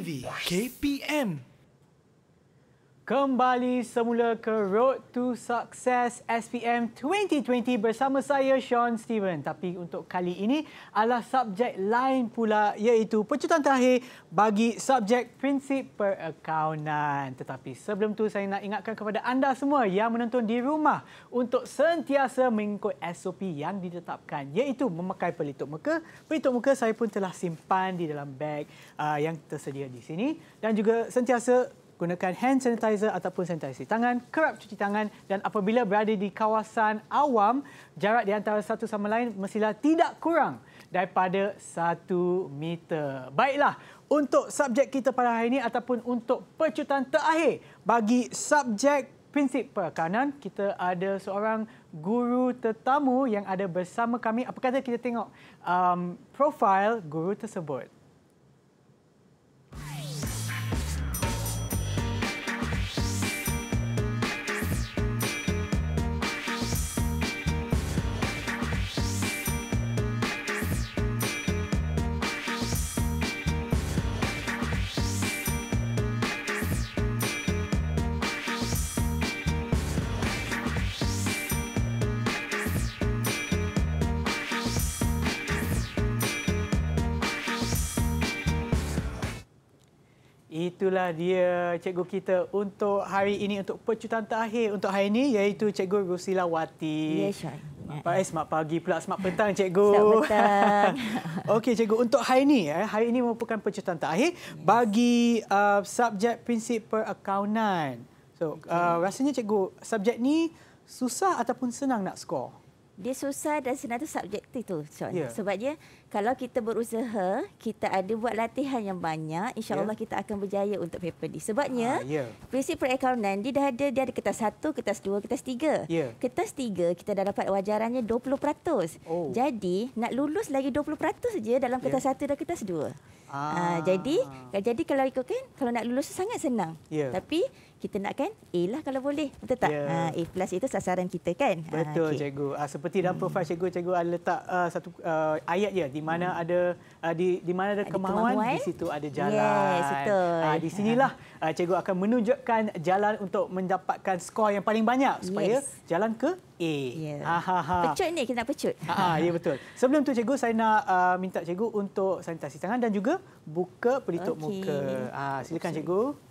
KPM Kembali semula ke Road to Success SPM 2020 bersama saya Sean Steven. Tapi untuk kali ini adalah subjek lain pula iaitu pecutan terakhir bagi subjek prinsip perakaunan. Tetapi sebelum tu saya nak ingatkan kepada anda semua yang menonton di rumah untuk sentiasa mengikut SOP yang ditetapkan iaitu memakai pelitup muka. Pelitup muka saya pun telah simpan di dalam beg uh, yang tersedia di sini dan juga sentiasa gunakan hand sanitizer ataupun sanitasi tangan, kerap cuci tangan dan apabila berada di kawasan awam, jarak di antara satu sama lain mestilah tidak kurang daripada satu meter. Baiklah, untuk subjek kita pada hari ini ataupun untuk percutan terakhir bagi subjek prinsip perakanan, kita ada seorang guru tetamu yang ada bersama kami. Apa kata kita tengok um, profil guru tersebut? itulah dia cikgu kita untuk hari ini untuk percutan terakhir untuk hari ini iaitu cikgu Rusila Wati. Ya, yeah, Syai. Sure. pagi pula, semak petang cikgu. Selamat petang. Okey cikgu, untuk hari ini ya. Hari ini merupakan percutan terakhir yes. bagi uh, subjek prinsip perakaunan. So, uh, okay. rasanya cikgu, subjek ni susah ataupun senang nak skor? Dia susah dan senang itu subjektif itu Syai. Yeah. Sebab dia kalau kita berusaha, kita ada buat latihan yang banyak, insya-Allah yeah. kita akan berjaya untuk paper D. Sebabnya uh, ah, yeah. prinsip perakaunan dia dah ada dia ada kertas 1, kertas 2, kertas 3. Yeah. Kertas 3 kita dah dapat wajarannya 20%. Oh. Jadi nak lulus lagi 20% saja dalam ya. kertas yeah. dan kertas 2. Ah. Ha, jadi jadi kalau ikut kan kalau nak lulus sangat senang. Yeah. Tapi kita nak kan A lah kalau boleh. Betul tak? Yeah. Ya. A plus itu sasaran kita kan. Ah, Betul ha, okay. cikgu. seperti dalam hmm. profile cikgu cikgu ha, letak uh, satu uh, ayat dia di mana hmm. ada uh, di di mana ada, ada kemahuan, kemahuan di situ ada jalan. Yes, betul. Uh, di sinilah uh, cikgu akan menunjukkan jalan untuk mendapatkan skor yang paling banyak supaya yes. jalan ke A. Yeah. Ah, ha, ha. Pecut ni kita nak pecut. Ha, ha, ya betul. Sebelum tu cikgu saya nak uh, minta cikgu untuk sanitasi tangan dan juga buka pelitup okay. muka. Ah silakan cikgu. Okay.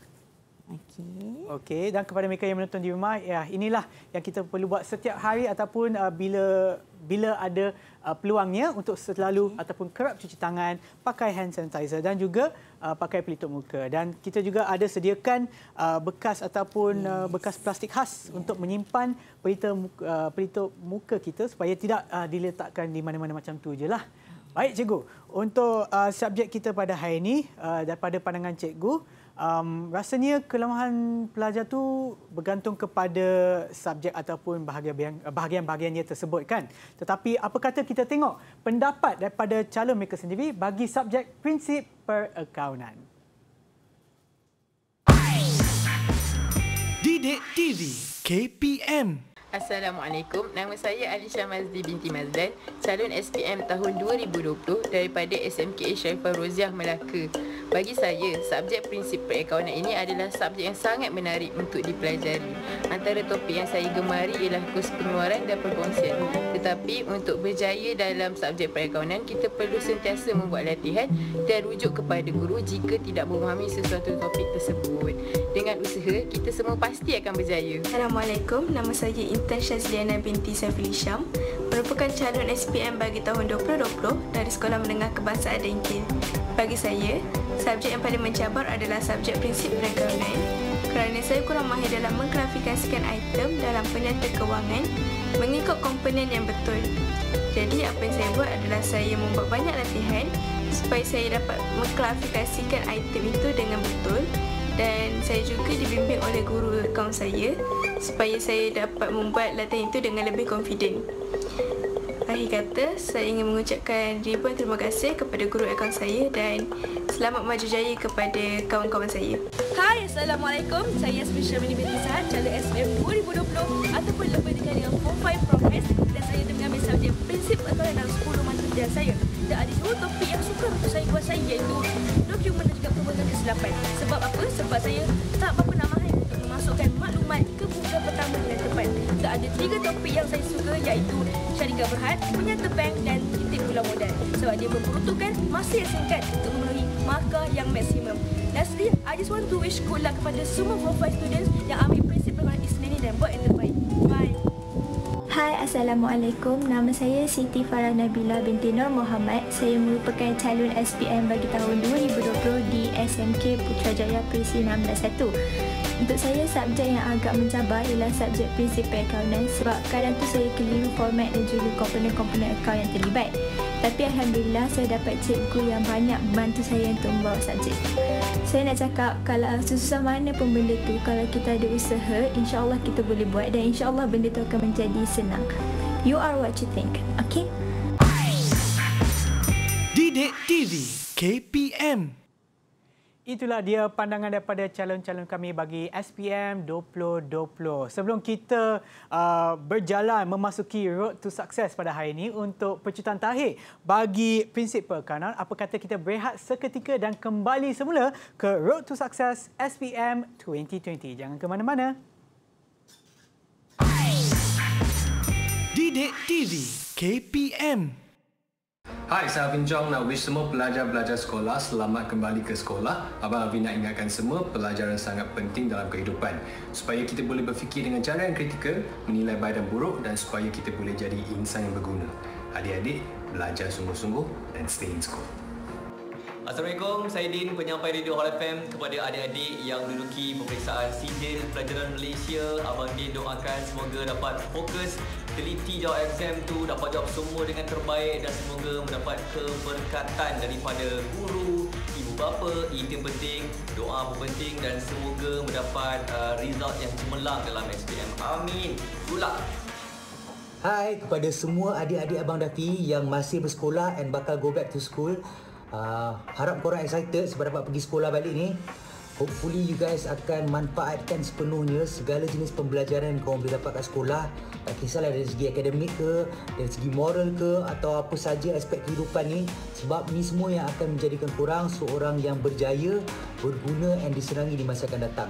Okey. Okey, dan kepada mereka yang menonton di rumah, ya inilah yang kita perlu buat setiap hari ataupun uh, bila bila ada uh, peluangnya untuk selalu okay. ataupun kerap cuci tangan, pakai hand sanitizer dan juga uh, pakai pelitup muka. Dan kita juga ada sediakan uh, bekas ataupun uh, yes. uh, bekas plastik khas yeah. untuk menyimpan pelitup muka, uh, pelitup muka kita supaya tidak uh, diletakkan di mana-mana macam tu je lah. Baik cikgu, untuk uh, subjek kita pada hari ini uh, daripada pandangan cikgu, um, rasanya kelemahan pelajar tu bergantung kepada subjek ataupun bahagian-bahagiannya tersebut kan. Tetapi apa kata kita tengok pendapat daripada calon mereka sendiri bagi subjek prinsip perakaunan. Didik TV KPM Assalamualaikum, nama saya Alisha Mazdi binti Mazdan, calon SPM tahun 2020 daripada SMK Syarifah Roziah Melaka. Bagi saya, subjek prinsip perakaunan ini adalah subjek yang sangat menarik untuk dipelajari. Antara topik yang saya gemari ialah kurs pengeluaran dan perkongsian. Tetapi untuk berjaya dalam subjek perakaunan, kita perlu sentiasa membuat latihan dan rujuk kepada guru jika tidak memahami sesuatu topik tersebut. Dengan usaha, kita semua pasti akan berjaya. Assalamualaikum, nama saya Inti Sultan Shazliana binti Saiful Isham merupakan calon SPM bagi tahun 2020 dari Sekolah Menengah Kebangsaan Dengkil. Bagi saya, subjek yang paling mencabar adalah subjek prinsip perekonomian kerana saya kurang mahir dalam mengklasifikasikan item dalam penyata kewangan mengikut komponen yang betul. Jadi apa yang saya buat adalah saya membuat banyak latihan supaya saya dapat mengklasifikasikan item itu dengan betul dan saya juga dibimbing oleh guru rekam saya supaya saya dapat membuat latihan itu dengan lebih confident. Akhir kata, saya ingin mengucapkan ribuan terima kasih kepada guru akaun saya dan selamat maju jaya kepada kawan-kawan saya. Hai, Assalamualaikum. Saya Yasmin Syamini binti Sahad, calon SPM 2020 ataupun lebih dikali dengan Form 5 Dan saya tengah ambil subjek prinsip antara dalam 10 mata dan saya tidak ada dua topik yang suka untuk saya buat kuasai iaitu dokumen dan juga perbuatan kesilapan. Sebab apa? Sebab saya tak apa-apa nak mahal untuk memasukkan maklumat ke buku pertama dengan tepat. Tak ada tiga topik yang saya suka iaitu syarikat berhad, penyata bank dan titik pulau modal. Sebab dia memperuntukkan masa yang singkat untuk memenuhi markah yang maksimum. Lastly, I just want to wish good luck kepada semua profile students yang ambil Hai, Assalamualaikum. Nama saya Siti Farah Nabila binti Nur Muhammad. Saya merupakan calon SPM bagi tahun 2020 di SMK Putrajaya Perisi 161. Untuk saya, subjek yang agak mencabar ialah subjek prinsip akaunan sebab kadang tu saya keliru format dan juga komponen-komponen akaun yang terlibat. Tapi Alhamdulillah saya dapat cikgu yang banyak bantu saya untuk membawa subjek itu. Saya nak cakap kalau ah, susah mana pun benda tu kalau kita ada usaha insyaAllah kita boleh buat dan insyaAllah benda tu akan menjadi senang. You are what you think. Okay? Didik TV KPM Itulah dia pandangan daripada calon-calon kami bagi SPM 2020. Sebelum kita uh, berjalan memasuki road to success pada hari ini untuk pecutan terakhir bagi prinsip perkanan, apa kata kita berehat seketika dan kembali semula ke road to success SPM 2020. Jangan ke mana-mana. Didik TV KPM Hai, saya Alvin Jong. Nak wish semua pelajar-pelajar sekolah selamat kembali ke sekolah. Abang Alvin nak ingatkan semua pelajaran sangat penting dalam kehidupan. Supaya kita boleh berfikir dengan cara yang kritikal, menilai baik dan buruk dan supaya kita boleh jadi insan yang berguna. Adik-adik, belajar sungguh-sungguh dan stay in school. Assalamualaikum, saya Din penyampai radio Hall FM kepada adik-adik yang duduki pemeriksaan sijil pelajaran Malaysia. Abang Din doakan semoga dapat fokus teliti jawab exam tu, dapat jawab semua dengan terbaik dan semoga mendapat keberkatan daripada guru, ibu bapa. Itu penting, doa pun penting dan semoga mendapat uh, result yang cemerlang dalam SPM. Amin. Gulak. Hai kepada semua adik-adik Abang Dati yang masih bersekolah and bakal go back to school. Ah, harap korang excited sebab dapat pergi sekolah balik ni. Hopefully you guys akan manfaatkan sepenuhnya segala jenis pembelajaran yang korang boleh dapat kat sekolah. Tak kisahlah dari segi akademik ke, dari segi moral ke atau apa saja aspek kehidupan ni. Sebab ni semua yang akan menjadikan korang seorang yang berjaya, berguna and diserangi di masa akan datang.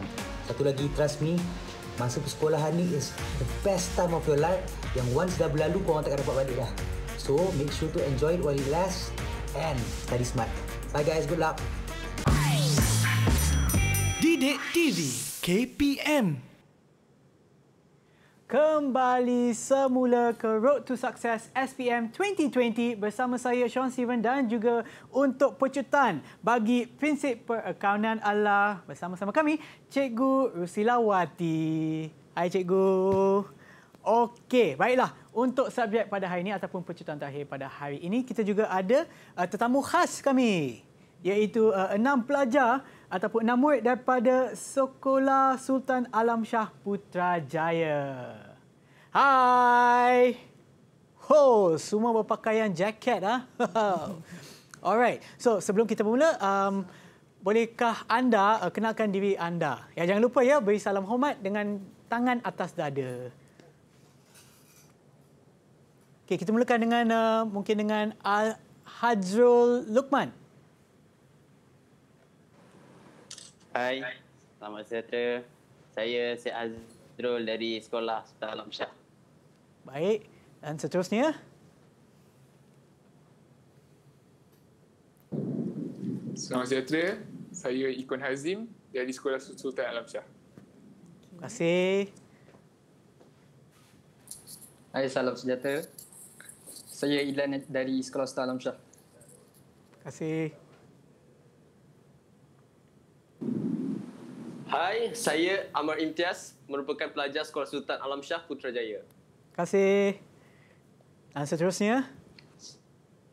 Satu lagi, trust me, masa persekolahan ni is the best time of your life yang once dah berlalu korang takkan dapat balik dah. So, make sure to enjoy it while it lasts and study smart. Bye guys, good luck. Dede TV KPM Kembali semula ke Road to Success SPM 2020 bersama saya Sean Steven dan juga untuk pecutan bagi prinsip perakaunan Allah bersama-sama kami Cikgu Rusilawati. Hai Cikgu. Okey, baiklah. Untuk subjek pada hari ini ataupun pecutan terakhir pada hari ini, kita juga ada uh, tetamu khas kami iaitu uh, enam pelajar ataupun enam murid daripada Sekolah Sultan Alam Shah Putrajaya. Hai. Ho, semua berpakaian jaket ah. Alright. So, sebelum kita mula, um, bolehkah anda uh, kenalkan diri anda? Ya, jangan lupa ya beri salam hormat dengan tangan atas dada. Okay, kita mulakan dengan uh, mungkin dengan Al Hajrul Lukman. Hai, selamat sejahtera. Saya Syed Hazrul dari Sekolah Sultan Alam Syah. Baik, dan seterusnya. Selamat sejahtera. Saya Ikon Hazim dari Sekolah Sultan Alam Shah. Terima kasih. Hai, salam sejahtera. Saya Ilan dari Sekolah Star Alam Shah. Terima kasih. Hai, saya Amar Imtiaz, merupakan pelajar Sekolah Sultan Alam Shah Putrajaya. Terima kasih. Dan seterusnya.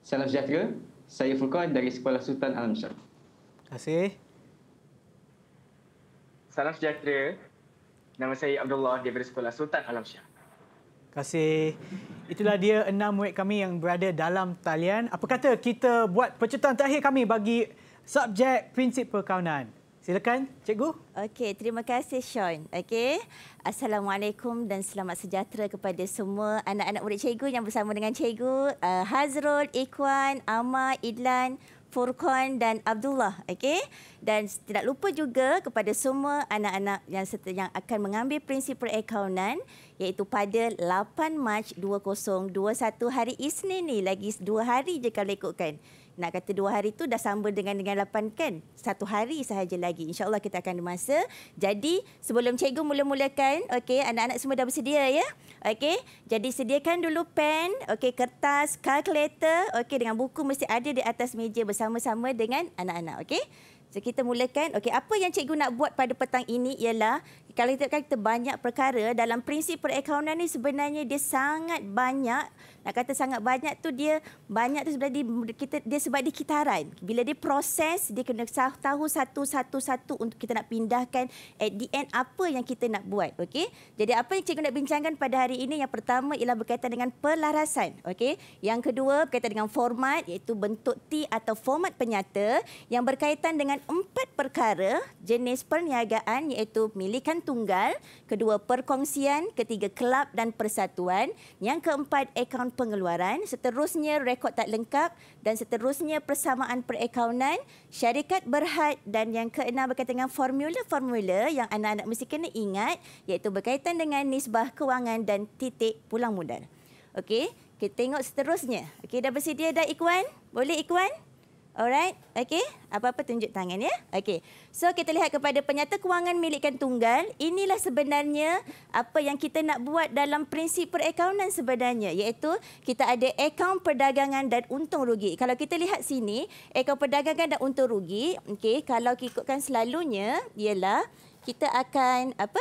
Salam sejahtera. Saya Furqan dari Sekolah Sultan Alam Shah. Terima kasih. Salam sejahtera. Nama saya Abdullah dari Sekolah Sultan Alam Shah kasih. Itulah dia enam murid kami yang berada dalam talian. Apa kata kita buat percutaan terakhir kami bagi subjek prinsip perkawinan? Silakan, cikgu. Okey, terima kasih Sean. Okey. Assalamualaikum dan selamat sejahtera kepada semua anak-anak murid cikgu yang bersama dengan cikgu uh, Hazrul, Ikwan, Amar, Idlan, Furqan dan Abdullah. okay. Dan tidak lupa juga kepada semua anak-anak yang yang akan mengambil prinsip perakaunan iaitu pada 8 Mac 2021 hari Isnin ni lagi 2 hari je kalau ikutkan nak kata dua hari tu dah sambung dengan dengan lapan kan satu hari sahaja lagi insyaallah kita akan ada masa jadi sebelum cikgu mula-mulakan okay anak-anak semua dah bersedia ya okay jadi sediakan dulu pen okay kertas kalkulator okay dengan buku mesti ada di atas meja bersama-sama dengan anak-anak okay So, kita mulakan. okay apa yang cikgu nak buat pada petang ini ialah kalau kita kata banyak perkara dalam prinsip perakaunan ini sebenarnya dia sangat banyak nak kata sangat banyak tu dia banyak tu sebenarnya dia, kita dia sebab dia kitaran. Bila dia proses dia kena tahu satu-satu-satu untuk kita nak pindahkan at the end apa yang kita nak buat. Okey. Jadi apa yang cikgu nak bincangkan pada hari ini yang pertama ialah berkaitan dengan pelarasan. Okey. Yang kedua berkaitan dengan format iaitu bentuk T atau format penyata yang berkaitan dengan empat perkara jenis perniagaan iaitu milikan tunggal, kedua perkongsian, ketiga kelab dan persatuan, yang keempat akaun pengeluaran, seterusnya rekod tak lengkap dan seterusnya persamaan perakaunan, syarikat berhad dan yang keenam berkaitan dengan formula-formula yang anak-anak mesti kena ingat iaitu berkaitan dengan nisbah kewangan dan titik pulang modal. Okey, kita tengok seterusnya. Okey, dah bersedia dah Ikwan? Boleh Ikwan? Alright, okey. Apa-apa tunjuk tangan ya. Okey. So kita lihat kepada penyata kewangan milikan tunggal. Inilah sebenarnya apa yang kita nak buat dalam prinsip perakaunan sebenarnya. Iaitu kita ada akaun perdagangan dan untung rugi. Kalau kita lihat sini, akaun perdagangan dan untung rugi. Okey, kalau kita ikutkan selalunya ialah kita akan apa?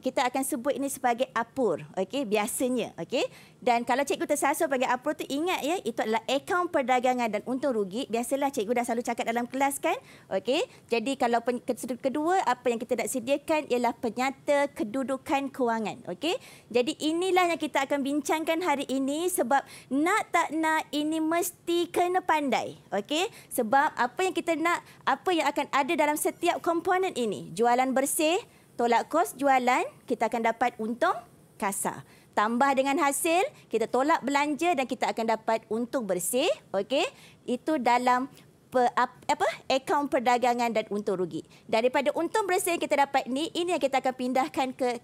kita akan sebut ini sebagai apur okey biasanya okey dan kalau cikgu tersasar panggil apur tu ingat ya itu adalah akaun perdagangan dan untung rugi biasalah cikgu dah selalu cakap dalam kelas kan okey jadi kalau pen- kedua apa yang kita nak sediakan ialah penyata kedudukan kewangan okey jadi inilah yang kita akan bincangkan hari ini sebab nak tak nak ini mesti kena pandai okey sebab apa yang kita nak apa yang akan ada dalam setiap komponen ini jualan bersih tolak kos jualan, kita akan dapat untung kasar. Tambah dengan hasil, kita tolak belanja dan kita akan dapat untung bersih. Okey, itu dalam per, apa? akaun perdagangan dan untung rugi. Daripada untung bersih yang kita dapat ni, ini yang kita akan pindahkan ke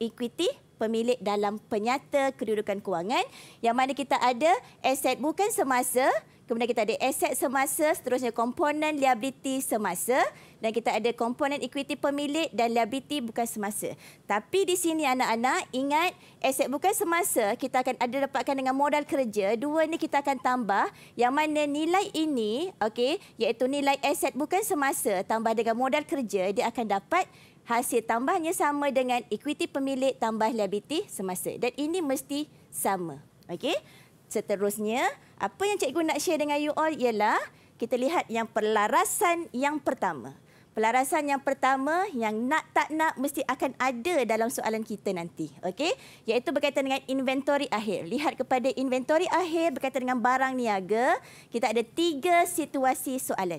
equity pemilik dalam penyata kedudukan kewangan yang mana kita ada aset bukan semasa, kemudian kita ada aset semasa, seterusnya komponen liability semasa dan kita ada komponen equity pemilik dan liability bukan semasa. Tapi di sini anak-anak ingat aset bukan semasa kita akan ada dapatkan dengan modal kerja. Dua ni kita akan tambah yang mana nilai ini okey iaitu nilai aset bukan semasa tambah dengan modal kerja dia akan dapat hasil tambahnya sama dengan equity pemilik tambah liability semasa. Dan ini mesti sama. Okey. Seterusnya, apa yang cikgu nak share dengan you all ialah kita lihat yang perlarasan yang pertama pelarasan yang pertama yang nak tak nak mesti akan ada dalam soalan kita nanti. Okey? Iaitu berkaitan dengan inventori akhir. Lihat kepada inventori akhir berkaitan dengan barang niaga. Kita ada tiga situasi soalan.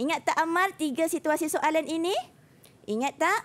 Ingat tak Amar tiga situasi soalan ini? Ingat tak?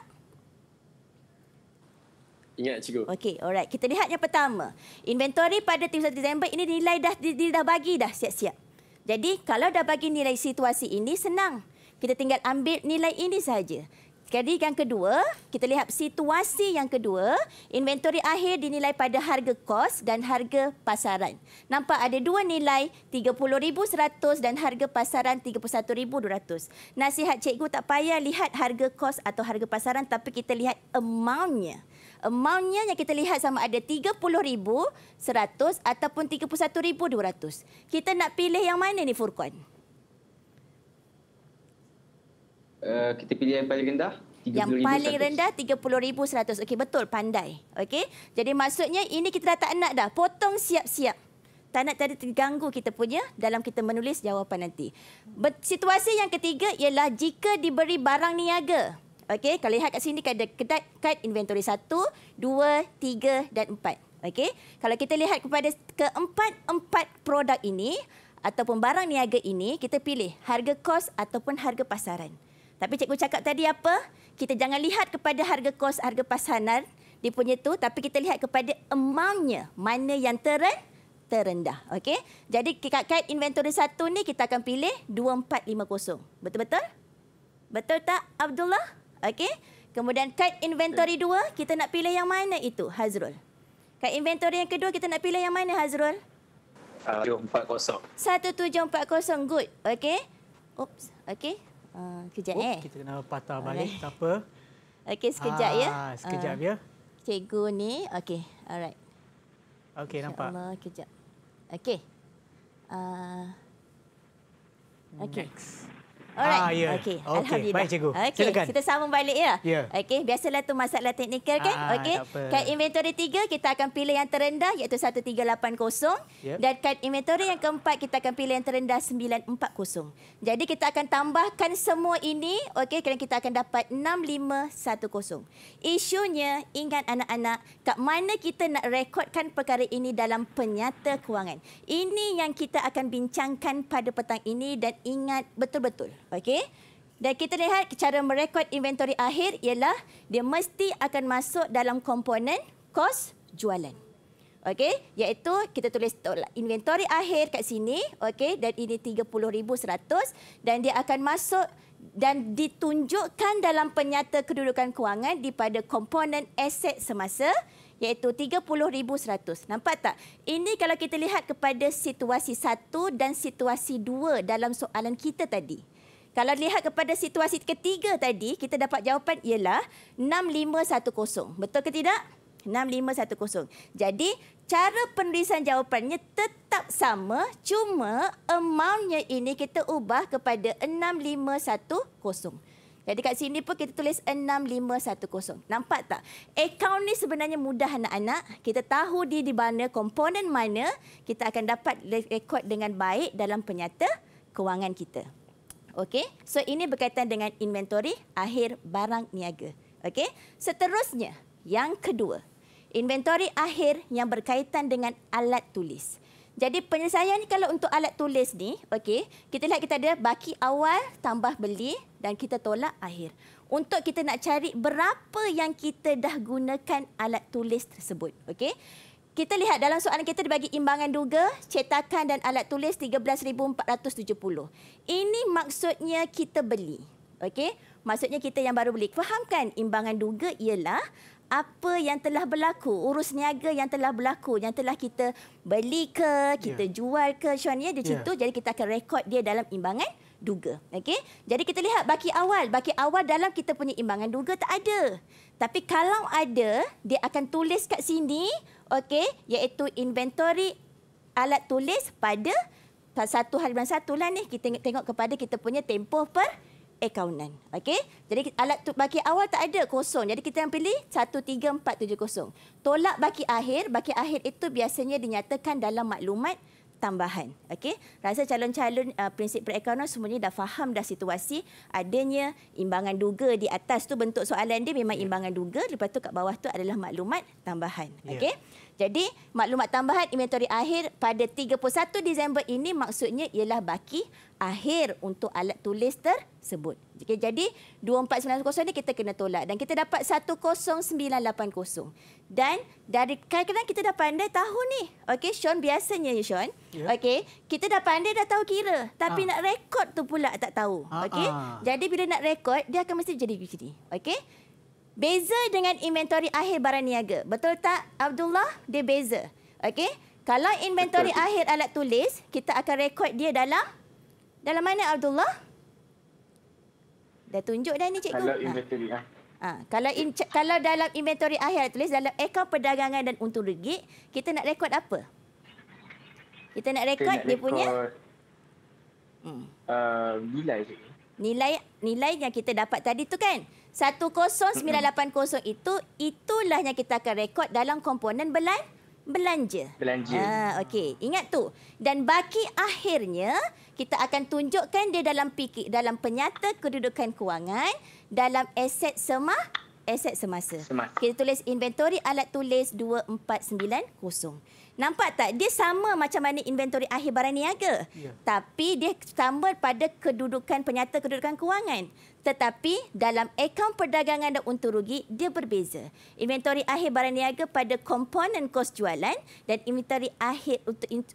Ingat cikgu. Okey, alright. Kita lihat yang pertama. inventori pada 31 Disember ini nilai dah dia dah bagi dah siap-siap. Jadi kalau dah bagi nilai situasi ini senang. Kita tinggal ambil nilai ini saja. Jadi yang kedua, kita lihat situasi yang kedua. Inventori akhir dinilai pada harga kos dan harga pasaran. Nampak ada dua nilai, RM30,100 dan harga pasaran RM31,200. Nasihat cikgu tak payah lihat harga kos atau harga pasaran tapi kita lihat amountnya. Amountnya yang kita lihat sama ada RM30,100 ataupun RM31,200. Kita nak pilih yang mana ni Furqan? Eh, kita pilih yang paling rendah. yang paling 100. rendah 30,100. Okey, betul, pandai. Okey, jadi maksudnya ini kita dah tak nak dah. Potong siap-siap. Tak nak tadi terganggu kita punya dalam kita menulis jawapan nanti. Situasi yang ketiga ialah jika diberi barang niaga. Okey, kalau lihat kat sini ada kedai kad inventory 1, 2, 3 dan 4. Okey. Kalau kita lihat kepada keempat-empat produk ini ataupun barang niaga ini, kita pilih harga kos ataupun harga pasaran. Tapi cikgu cakap tadi apa? Kita jangan lihat kepada harga kos, harga pasaran dia punya tu, tapi kita lihat kepada amountnya, mana yang teren, terendah. Okay. Jadi kat kad inventory satu ni kita akan pilih 2450. Betul-betul? Betul tak Abdullah? Okay. Kemudian kad inventory dua, kita nak pilih yang mana itu Hazrul? Kad inventory yang kedua kita nak pilih yang mana Hazrul? Uh, 1740. 1740. Good. Okay. Oops. Okay. Ah, kejap oh, eh. Kita kena patah balik, tak apa. Okey, sekejap ya. Ha, sekejap uh, ya. Cikgu ni, okey, alright. Okey, nampak. InsyaAllah, kejap. Okey. Uh, okay. Next. Alright. Ah, yeah. Okey. Okay. Alhamdulillah. Baik cikgu. Okay. Silakan. Kita sambung balik ya. Yeah. Okey, biasalah tu masalah teknikal kan? Ah, Okey. Kad inventory 3 kita akan pilih yang terendah iaitu 1380 yep. Ya. dan kad inventory yang keempat kita akan pilih yang terendah 940. Jadi kita akan tambahkan semua ini. Okey, kerana kita akan dapat 6510. Isunya ingat anak-anak, kat mana kita nak rekodkan perkara ini dalam penyata kewangan. Ini yang kita akan bincangkan pada petang ini dan ingat betul-betul. Okey. Dan kita lihat cara merekod inventori akhir ialah dia mesti akan masuk dalam komponen kos jualan. Okey, iaitu kita tulis inventori akhir kat sini, okey dan ini 30100 dan dia akan masuk dan ditunjukkan dalam penyata kedudukan kewangan di pada komponen aset semasa iaitu 30100. Nampak tak? Ini kalau kita lihat kepada situasi satu dan situasi dua dalam soalan kita tadi kalau lihat kepada situasi ketiga tadi, kita dapat jawapan ialah 6510. Betul ke tidak? 6510. Jadi, cara penulisan jawapannya tetap sama, cuma amountnya ini kita ubah kepada 6510. Jadi kat sini pun kita tulis 6510. Nampak tak? Account ni sebenarnya mudah anak-anak. Kita tahu dia di mana, komponen mana, kita akan dapat rekod dengan baik dalam penyata kewangan kita. Okey. So ini berkaitan dengan inventory akhir barang niaga. Okey. Seterusnya, yang kedua. Inventory akhir yang berkaitan dengan alat tulis. Jadi penyelesaian kalau untuk alat tulis ni, okey, kita lihat kita ada baki awal tambah beli dan kita tolak akhir. Untuk kita nak cari berapa yang kita dah gunakan alat tulis tersebut, okey kita lihat dalam soalan kita dibagi imbangan duga, cetakan dan alat tulis 13470. Ini maksudnya kita beli. Okey? Maksudnya kita yang baru beli. Fahamkan imbangan duga ialah apa yang telah berlaku, urus niaga yang telah berlaku, yang telah kita beli ke, kita yeah. jual ke, Sean, ya, di situ. Yeah. Jadi kita akan rekod dia dalam imbangan duga. okay? Jadi kita lihat baki awal. Baki awal dalam kita punya imbangan duga tak ada. Tapi kalau ada, dia akan tulis kat sini okey iaitu inventory alat tulis pada satu hari halaman lah ni kita tengok kepada kita punya tempoh per akaunan. Okey. Jadi alat baki awal tak ada kosong. Jadi kita yang pilih 13470. Tolak baki akhir. Baki akhir itu biasanya dinyatakan dalam maklumat tambahan. Okey. Rasa calon-calon uh, prinsip perekonomian semuanya dah faham dah situasi adanya imbangan duga di atas tu bentuk soalan dia memang ya. imbangan duga lepas tu kat bawah tu adalah maklumat tambahan. Yeah. Okey. Jadi maklumat tambahan inventori akhir pada 31 Disember ini maksudnya ialah baki akhir untuk alat tulis tersebut. Okay, jadi 2490 ni kita kena tolak dan kita dapat 10980. Dan dari kadang-kadang kita dah pandai tahu ni. Okey, Sean biasanya ya Sean. Yeah. Okey, kita dah pandai dah tahu kira tapi ha. nak rekod tu pula tak tahu. Ah, Okey. Ha, Jadi bila nak rekod dia akan mesti jadi begini. Okey. Beza dengan inventori akhir barang niaga. Betul tak Abdullah? Dia beza. Okey. Kalau inventori akhir alat tulis, kita akan rekod dia dalam dalam mana Abdullah? Dah tunjuk dah ni cikgu. Kalau ha. inventory ah. Ha. Ha. kalau in, kalau dalam inventory akhir tulis dalam akaun perdagangan dan untung rugi, kita nak rekod apa? Kita nak rekod dia punya hmm. uh, nilai Nilai nilai yang kita dapat tadi tu kan? 10980 itu itulah yang kita akan rekod dalam komponen belanja belanja. Belanja. Ha, okey. Ingat tu. Dan baki akhirnya kita akan tunjukkan dia dalam fikir dalam penyata kedudukan kewangan dalam aset sema aset semasa. semasa. Kita tulis inventory alat tulis 2490. Nampak tak? Dia sama macam mana inventori akhir barang niaga. Yeah. Tapi dia sama pada kedudukan penyata kedudukan kewangan. Tetapi dalam akaun perdagangan dan untung rugi, dia berbeza. Inventori akhir barang niaga pada komponen kos jualan dan inventori akhir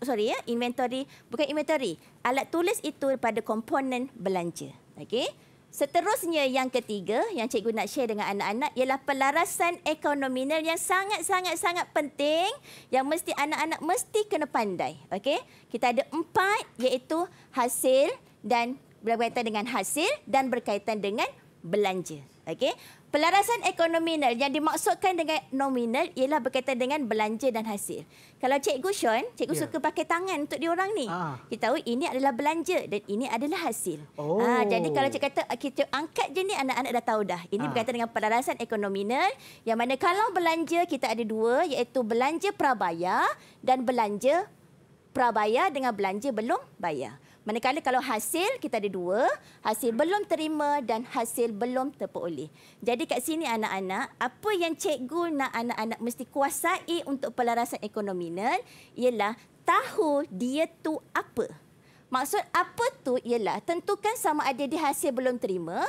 sorry ya, inventori bukan inventori Alat tulis itu pada komponen belanja. Okey? Seterusnya yang ketiga yang cikgu nak share dengan anak-anak ialah pelarasan ekonomi yang sangat-sangat-sangat penting yang mesti anak-anak mesti kena pandai. Okey? Kita ada empat iaitu hasil dan berkaitan dengan hasil dan berkaitan dengan belanja. Okey. Pelarasan ekonomi nominal yang dimaksudkan dengan nominal ialah berkaitan dengan belanja dan hasil. Kalau Cikgu Sean, Cikgu yeah. suka pakai tangan untuk diorang ni. Ah. Kita tahu ini adalah belanja dan ini adalah hasil. Oh. Ah, jadi kalau cik kata ah, kita angkat je ni, anak-anak dah tahu dah. Ini ah. berkaitan dengan pelarasan ekonomi nominal yang mana kalau belanja kita ada dua iaitu belanja prabayar dan belanja prabayar dengan belanja belum bayar. Manakala kalau hasil kita ada dua, hasil belum terima dan hasil belum terperoleh. Jadi kat sini anak-anak, apa yang cikgu nak anak-anak mesti kuasai untuk pelarasan ekonomi nen ialah tahu dia tu apa. Maksud apa tu ialah tentukan sama ada dia hasil belum terima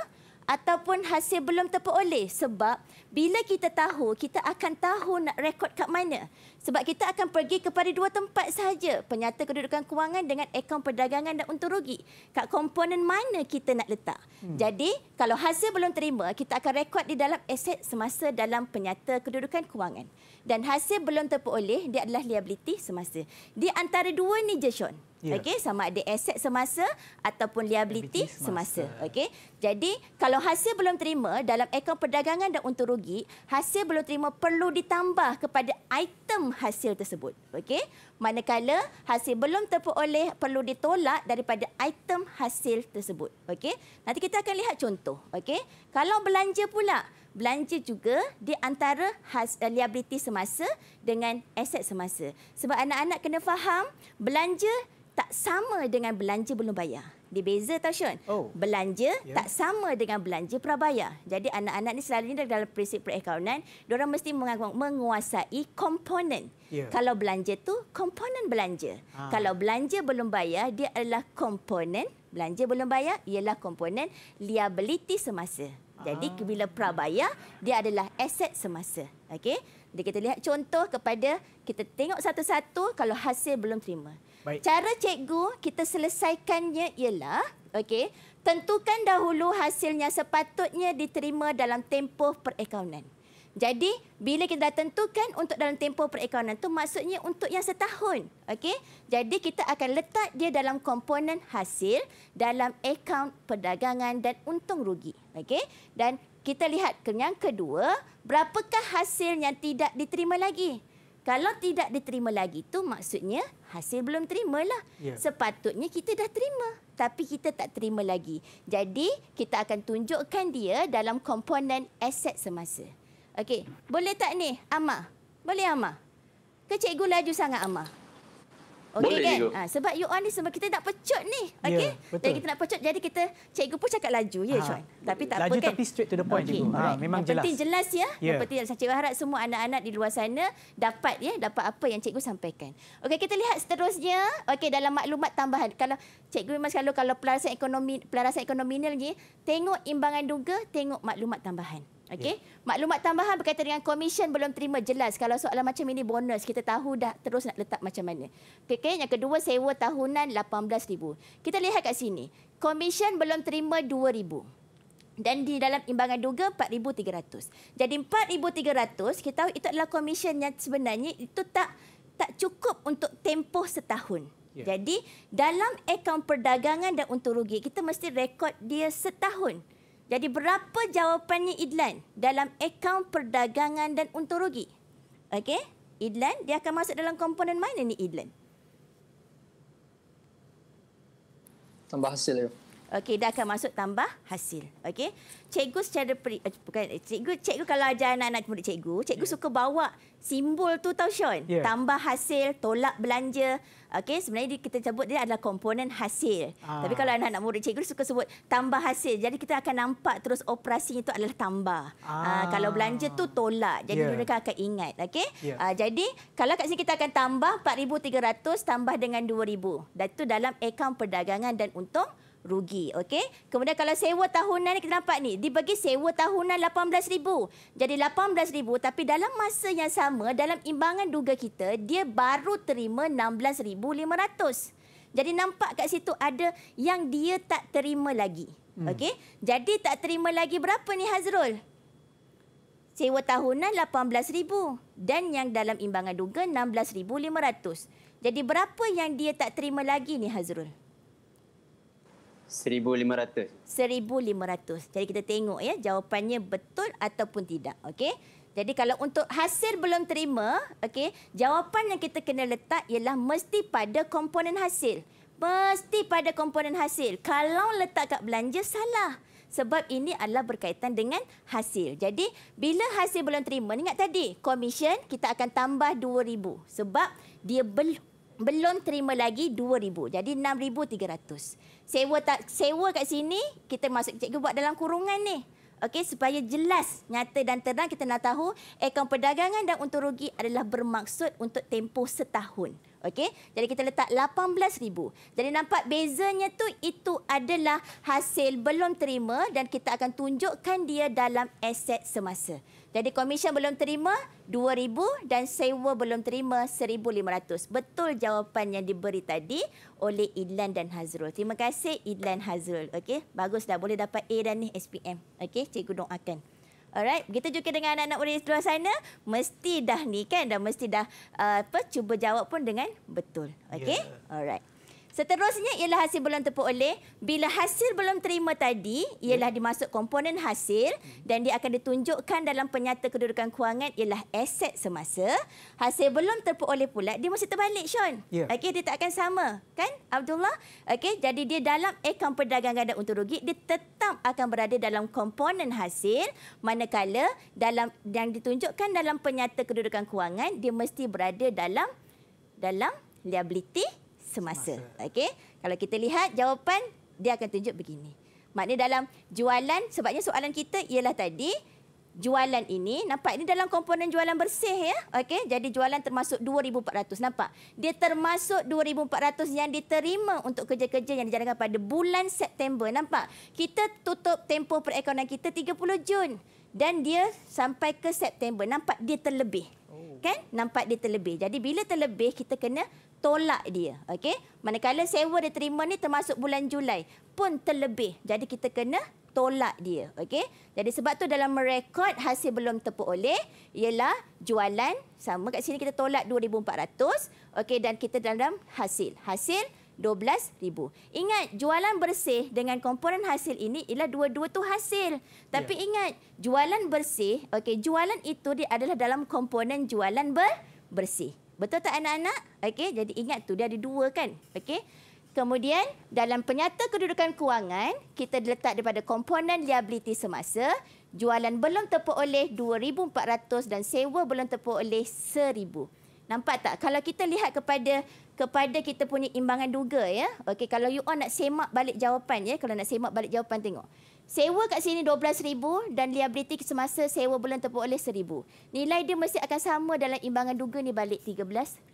ataupun hasil belum terperoleh sebab bila kita tahu kita akan tahu nak rekod kat mana sebab kita akan pergi kepada dua tempat saja penyata kedudukan kewangan dengan akaun perdagangan dan untung rugi kat komponen mana kita nak letak hmm. jadi kalau hasil belum terima kita akan rekod di dalam aset semasa dalam penyata kedudukan kewangan dan hasil belum terperoleh dia adalah liability semasa di antara dua ni je Sean yeah. okey sama ada aset semasa ataupun liability, liability semasa, semasa. okey jadi kalau hasil belum terima dalam akaun perdagangan dan untung rugi, hasil belum terima perlu ditambah kepada item hasil tersebut. Okey? Manakala hasil belum terperoleh perlu ditolak daripada item hasil tersebut. Okey? Nanti kita akan lihat contoh. Okey? Kalau belanja pula, belanja juga di antara has, uh, eh, liability semasa dengan aset semasa. Sebab anak-anak kena faham, belanja tak sama dengan belanja belum bayar. Dibeza tau Syun. Oh. Belanja yeah. tak sama dengan belanja prabayar. Jadi anak-anak ni selalunya dalam prinsip perakaunan, diorang mesti menguasai komponen. Yeah. Kalau belanja tu komponen belanja. Ah. Kalau belanja belum bayar, dia adalah komponen. Belanja belum bayar, ialah komponen liability semasa. Jadi ah. bila prabayar, dia adalah aset semasa. Okey? Jadi kita lihat contoh kepada, kita tengok satu-satu kalau hasil belum terima. Baik. Cara cikgu kita selesaikannya ialah, okay? tentukan dahulu hasilnya sepatutnya diterima dalam tempoh perakaunan. Jadi, bila kita tentukan untuk dalam tempoh perakaunan tu maksudnya untuk yang setahun, okay? Jadi kita akan letak dia dalam komponen hasil dalam akaun perdagangan dan untung rugi, okay? Dan kita lihat yang kedua, berapakah hasil yang tidak diterima lagi? Kalau tidak diterima lagi tu maksudnya hasil belum terimalah. Yeah. Sepatutnya kita dah terima tapi kita tak terima lagi. Jadi kita akan tunjukkan dia dalam komponen aset semasa. Okey, boleh tak ni Amar? Boleh Amar? Ke cikgu laju sangat Amar? Okey kan? Ha, sebab you on ni semua kita nak pecut ni. Ya, okey? Yeah, betul. kita nak pecut jadi kita cikgu pun cakap laju ya, Chuan. Ha. Tapi tak laju apa kan? tapi straight to the point okay. cikgu. Ha, memang jelas. Penting jelas ya. Yeah. Yang penting saya cikgu harap semua anak-anak di luar sana dapat ya, dapat apa yang cikgu sampaikan. Okey, kita lihat seterusnya. Okey, dalam maklumat tambahan. Kalau cikgu memang selalu kalau pelarasan ekonomi pelarasan ekonomi ni lagi, tengok imbangan duga, tengok maklumat tambahan. Okey. Yeah. Maklumat tambahan berkaitan dengan komisen belum terima jelas. Kalau soalan macam ini bonus, kita tahu dah terus nak letak macam mana. Okey, okay. yang kedua sewa tahunan 18000. Kita lihat kat sini. Komisen belum terima 2000 dan di dalam imbangan duga 4300. Jadi 4300 kita tahu itu adalah komisen yang sebenarnya itu tak tak cukup untuk tempoh setahun. Yeah. Jadi dalam akaun perdagangan dan untung rugi kita mesti rekod dia setahun. Jadi berapa jawapannya Idlan dalam akaun perdagangan dan untung rugi? Okey, Idlan dia akan masuk dalam komponen mana ni Idlan? Tambah hasil ya. Okey, dah akan masuk tambah hasil. Okey. Cikgu secara peri, uh, bukan cikgu, cikgu kalau ajar anak-anak murid cikgu, cikgu yeah. suka bawa simbol tu tau Sean. Yeah. Tambah hasil, tolak belanja. Okey, sebenarnya dia, kita sebut dia adalah komponen hasil. Ah. Tapi kalau anak-anak murid cikgu suka sebut tambah hasil. Jadi kita akan nampak terus operasinya itu adalah tambah. Ah. Uh, kalau belanja tu tolak. Jadi yeah. mereka akan ingat. Okey. Yeah. Ya. Uh, jadi kalau kat sini kita akan tambah 4300 tambah dengan 2000. Dan itu dalam akaun perdagangan dan untung rugi. Okey. Kemudian kalau sewa tahunan ni kita nampak ni dibagi sewa tahunan 18000. Jadi 18000 tapi dalam masa yang sama dalam imbangan duga kita dia baru terima 16500. Jadi nampak kat situ ada yang dia tak terima lagi. Hmm. Okey. Jadi tak terima lagi berapa ni Hazrul? Sewa tahunan 18000 dan yang dalam imbangan duga 16500. Jadi berapa yang dia tak terima lagi ni Hazrul? 16500. 1500. 1500. Jadi kita tengok ya jawapannya betul ataupun tidak. Okey. Jadi kalau untuk hasil belum terima, okey, jawapan yang kita kena letak ialah mesti pada komponen hasil. Mesti pada komponen hasil. Kalau letak kat belanja salah. Sebab ini adalah berkaitan dengan hasil. Jadi bila hasil belum terima, ingat tadi, komisen kita akan tambah 2000 sebab dia belum belum terima lagi 2000. Jadi 6300 sewa tak sewa kat sini kita masuk cikgu buat dalam kurungan ni okey supaya jelas nyata dan terang kita nak tahu akaun perdagangan dan untung rugi adalah bermaksud untuk tempoh setahun okey jadi kita letak 18000 jadi nampak bezanya tu itu adalah hasil belum terima dan kita akan tunjukkan dia dalam aset semasa jadi komisen belum terima 2000 dan sewa belum terima 1500. Betul jawapan yang diberi tadi oleh Idlan dan Hazrul. Terima kasih Idlan Hazrul. Okey, bagus dah boleh dapat A dan ni SPM. Okey, cikgu doakan. Alright, begitu juga dengan anak-anak murid di luar sana, mesti dah ni kan dan mesti dah uh, apa cuba jawab pun dengan betul. Okey? Yeah. Alright. Seterusnya ialah hasil belum tepuk oleh. Bila hasil belum terima tadi, ialah dimasuk komponen hasil dan dia akan ditunjukkan dalam penyata kedudukan kewangan ialah aset semasa. Hasil belum tepuk oleh pula, dia mesti terbalik, Sean. Yeah. Okey, dia tak akan sama. Kan, Abdullah? Okay, jadi dia dalam akaun perdagangan dan untung rugi, dia tetap akan berada dalam komponen hasil manakala dalam yang ditunjukkan dalam penyata kedudukan kewangan, dia mesti berada dalam dalam liability semasa. semasa. Okey. Kalau kita lihat jawapan dia akan tunjuk begini. Maknanya dalam jualan sebabnya soalan kita ialah tadi jualan ini nampak ini dalam komponen jualan bersih ya. Okey. Jadi jualan termasuk 2400 nampak. Dia termasuk 2400 yang diterima untuk kerja-kerja yang dijalankan pada bulan September nampak. Kita tutup tempoh perekonomian kita 30 Jun dan dia sampai ke September nampak dia terlebih kan nampak dia terlebih. Jadi bila terlebih kita kena tolak dia. Okey. Manakala sewa dia terima ni termasuk bulan Julai pun terlebih. Jadi kita kena tolak dia. Okey. Jadi sebab tu dalam merekod hasil belum tepuk oleh ialah jualan sama kat sini kita tolak 2400. Okey dan kita dalam hasil. Hasil RM12,000. Ingat, jualan bersih dengan komponen hasil ini ialah dua-dua tu hasil. Tapi yeah. ingat, jualan bersih, okey, jualan itu dia adalah dalam komponen jualan ber- bersih. Betul tak anak-anak? Okey, jadi ingat tu dia ada dua kan? Okey. Kemudian dalam penyata kedudukan kewangan, kita letak daripada komponen liability semasa, jualan belum tepuk 2400 dan sewa belum tepuk 1000. Nampak tak? Kalau kita lihat kepada kepada kita punya imbangan duga ya. Okey kalau you all nak semak balik jawapan ya, kalau nak semak balik jawapan tengok. Sewa kat sini 12000 dan liability semasa sewa bulan tempoh oleh 1000. Nilai dia mesti akan sama dalam imbangan duga ni balik 13000.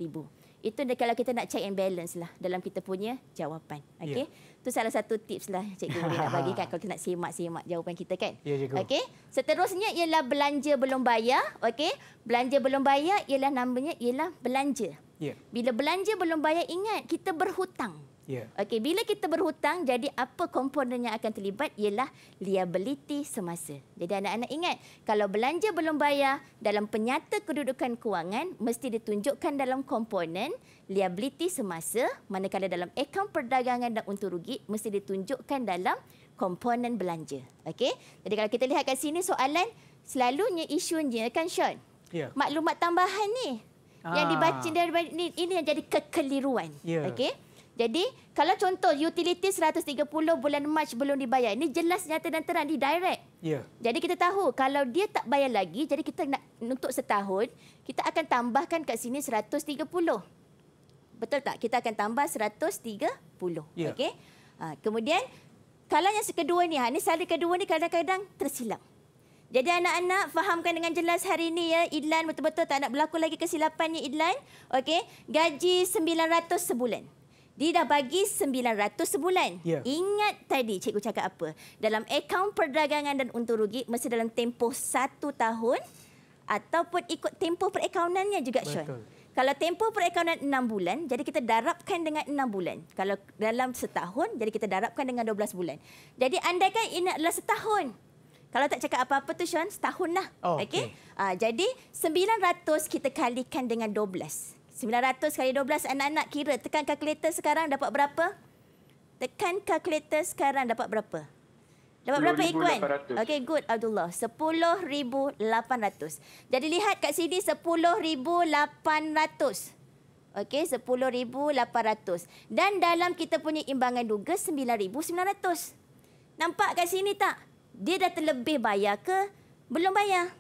Itu kalau kita nak check and balance lah dalam kita punya jawapan. Okey. Yeah. Itu salah satu tips lah cikgu boleh nak bagikan, kalau kita nak simak-simak jawapan kita kan. Ya cikgu. Okey. Seterusnya ialah belanja belum bayar. Okey. Belanja belum bayar ialah namanya ialah belanja. Ya. Bila belanja belum bayar ingat kita berhutang. Yeah. Okey, bila kita berhutang, jadi apa komponen yang akan terlibat ialah liability semasa. Jadi anak-anak ingat, kalau belanja belum bayar dalam penyata kedudukan kewangan, mesti ditunjukkan dalam komponen liability semasa, manakala dalam akaun perdagangan dan untung rugi, mesti ditunjukkan dalam komponen belanja. Okey, jadi kalau kita lihat kat sini soalan, selalunya isunya kan Sean? Yeah. Maklumat tambahan ni. Ah. Yang dibaca, ini, ini yang jadi kekeliruan. Yeah. Okey. Jadi, kalau contoh utiliti 130 bulan Mac belum dibayar, ini jelas nyata dan terang, di direct. Yeah. Jadi, kita tahu kalau dia tak bayar lagi, jadi kita nak untuk setahun, kita akan tambahkan kat sini 130. Betul tak? Kita akan tambah 130. Yeah. Okay? Ha, kemudian, kalau yang kedua ni, ha, ini salah kedua ni kadang-kadang tersilap. Jadi anak-anak fahamkan dengan jelas hari ini ya. Idlan betul-betul tak nak berlaku lagi kesilapannya Idlan. Okey, gaji 900 sebulan. Dia dah bagi RM900 sebulan. Yeah. Ingat tadi cikgu cakap apa? Dalam akaun perdagangan dan untung rugi mesti dalam tempoh satu tahun ataupun ikut tempoh perakaunannya juga, Betul. Sean. Kalau tempoh perakaunan enam bulan, jadi kita darabkan dengan enam bulan. Kalau dalam setahun, jadi kita darabkan dengan dua belas bulan. Jadi andaikan ini adalah setahun. Kalau tak cakap apa-apa tu, Sean, setahun lah. Oh, okay? okay. Uh, ah, jadi, sembilan ratus kita kalikan dengan dua belas. 900 kali 12 anak-anak kira tekan kalkulator sekarang dapat berapa? Tekan kalkulator sekarang dapat berapa? Dapat berapa ikuan? Okey, good Abdullah. 10,800. Jadi lihat kat sini 10,800. Okey, 10,800. Dan dalam kita punya imbangan duga 9,900. Nampak kat sini tak? Dia dah terlebih bayar ke belum bayar?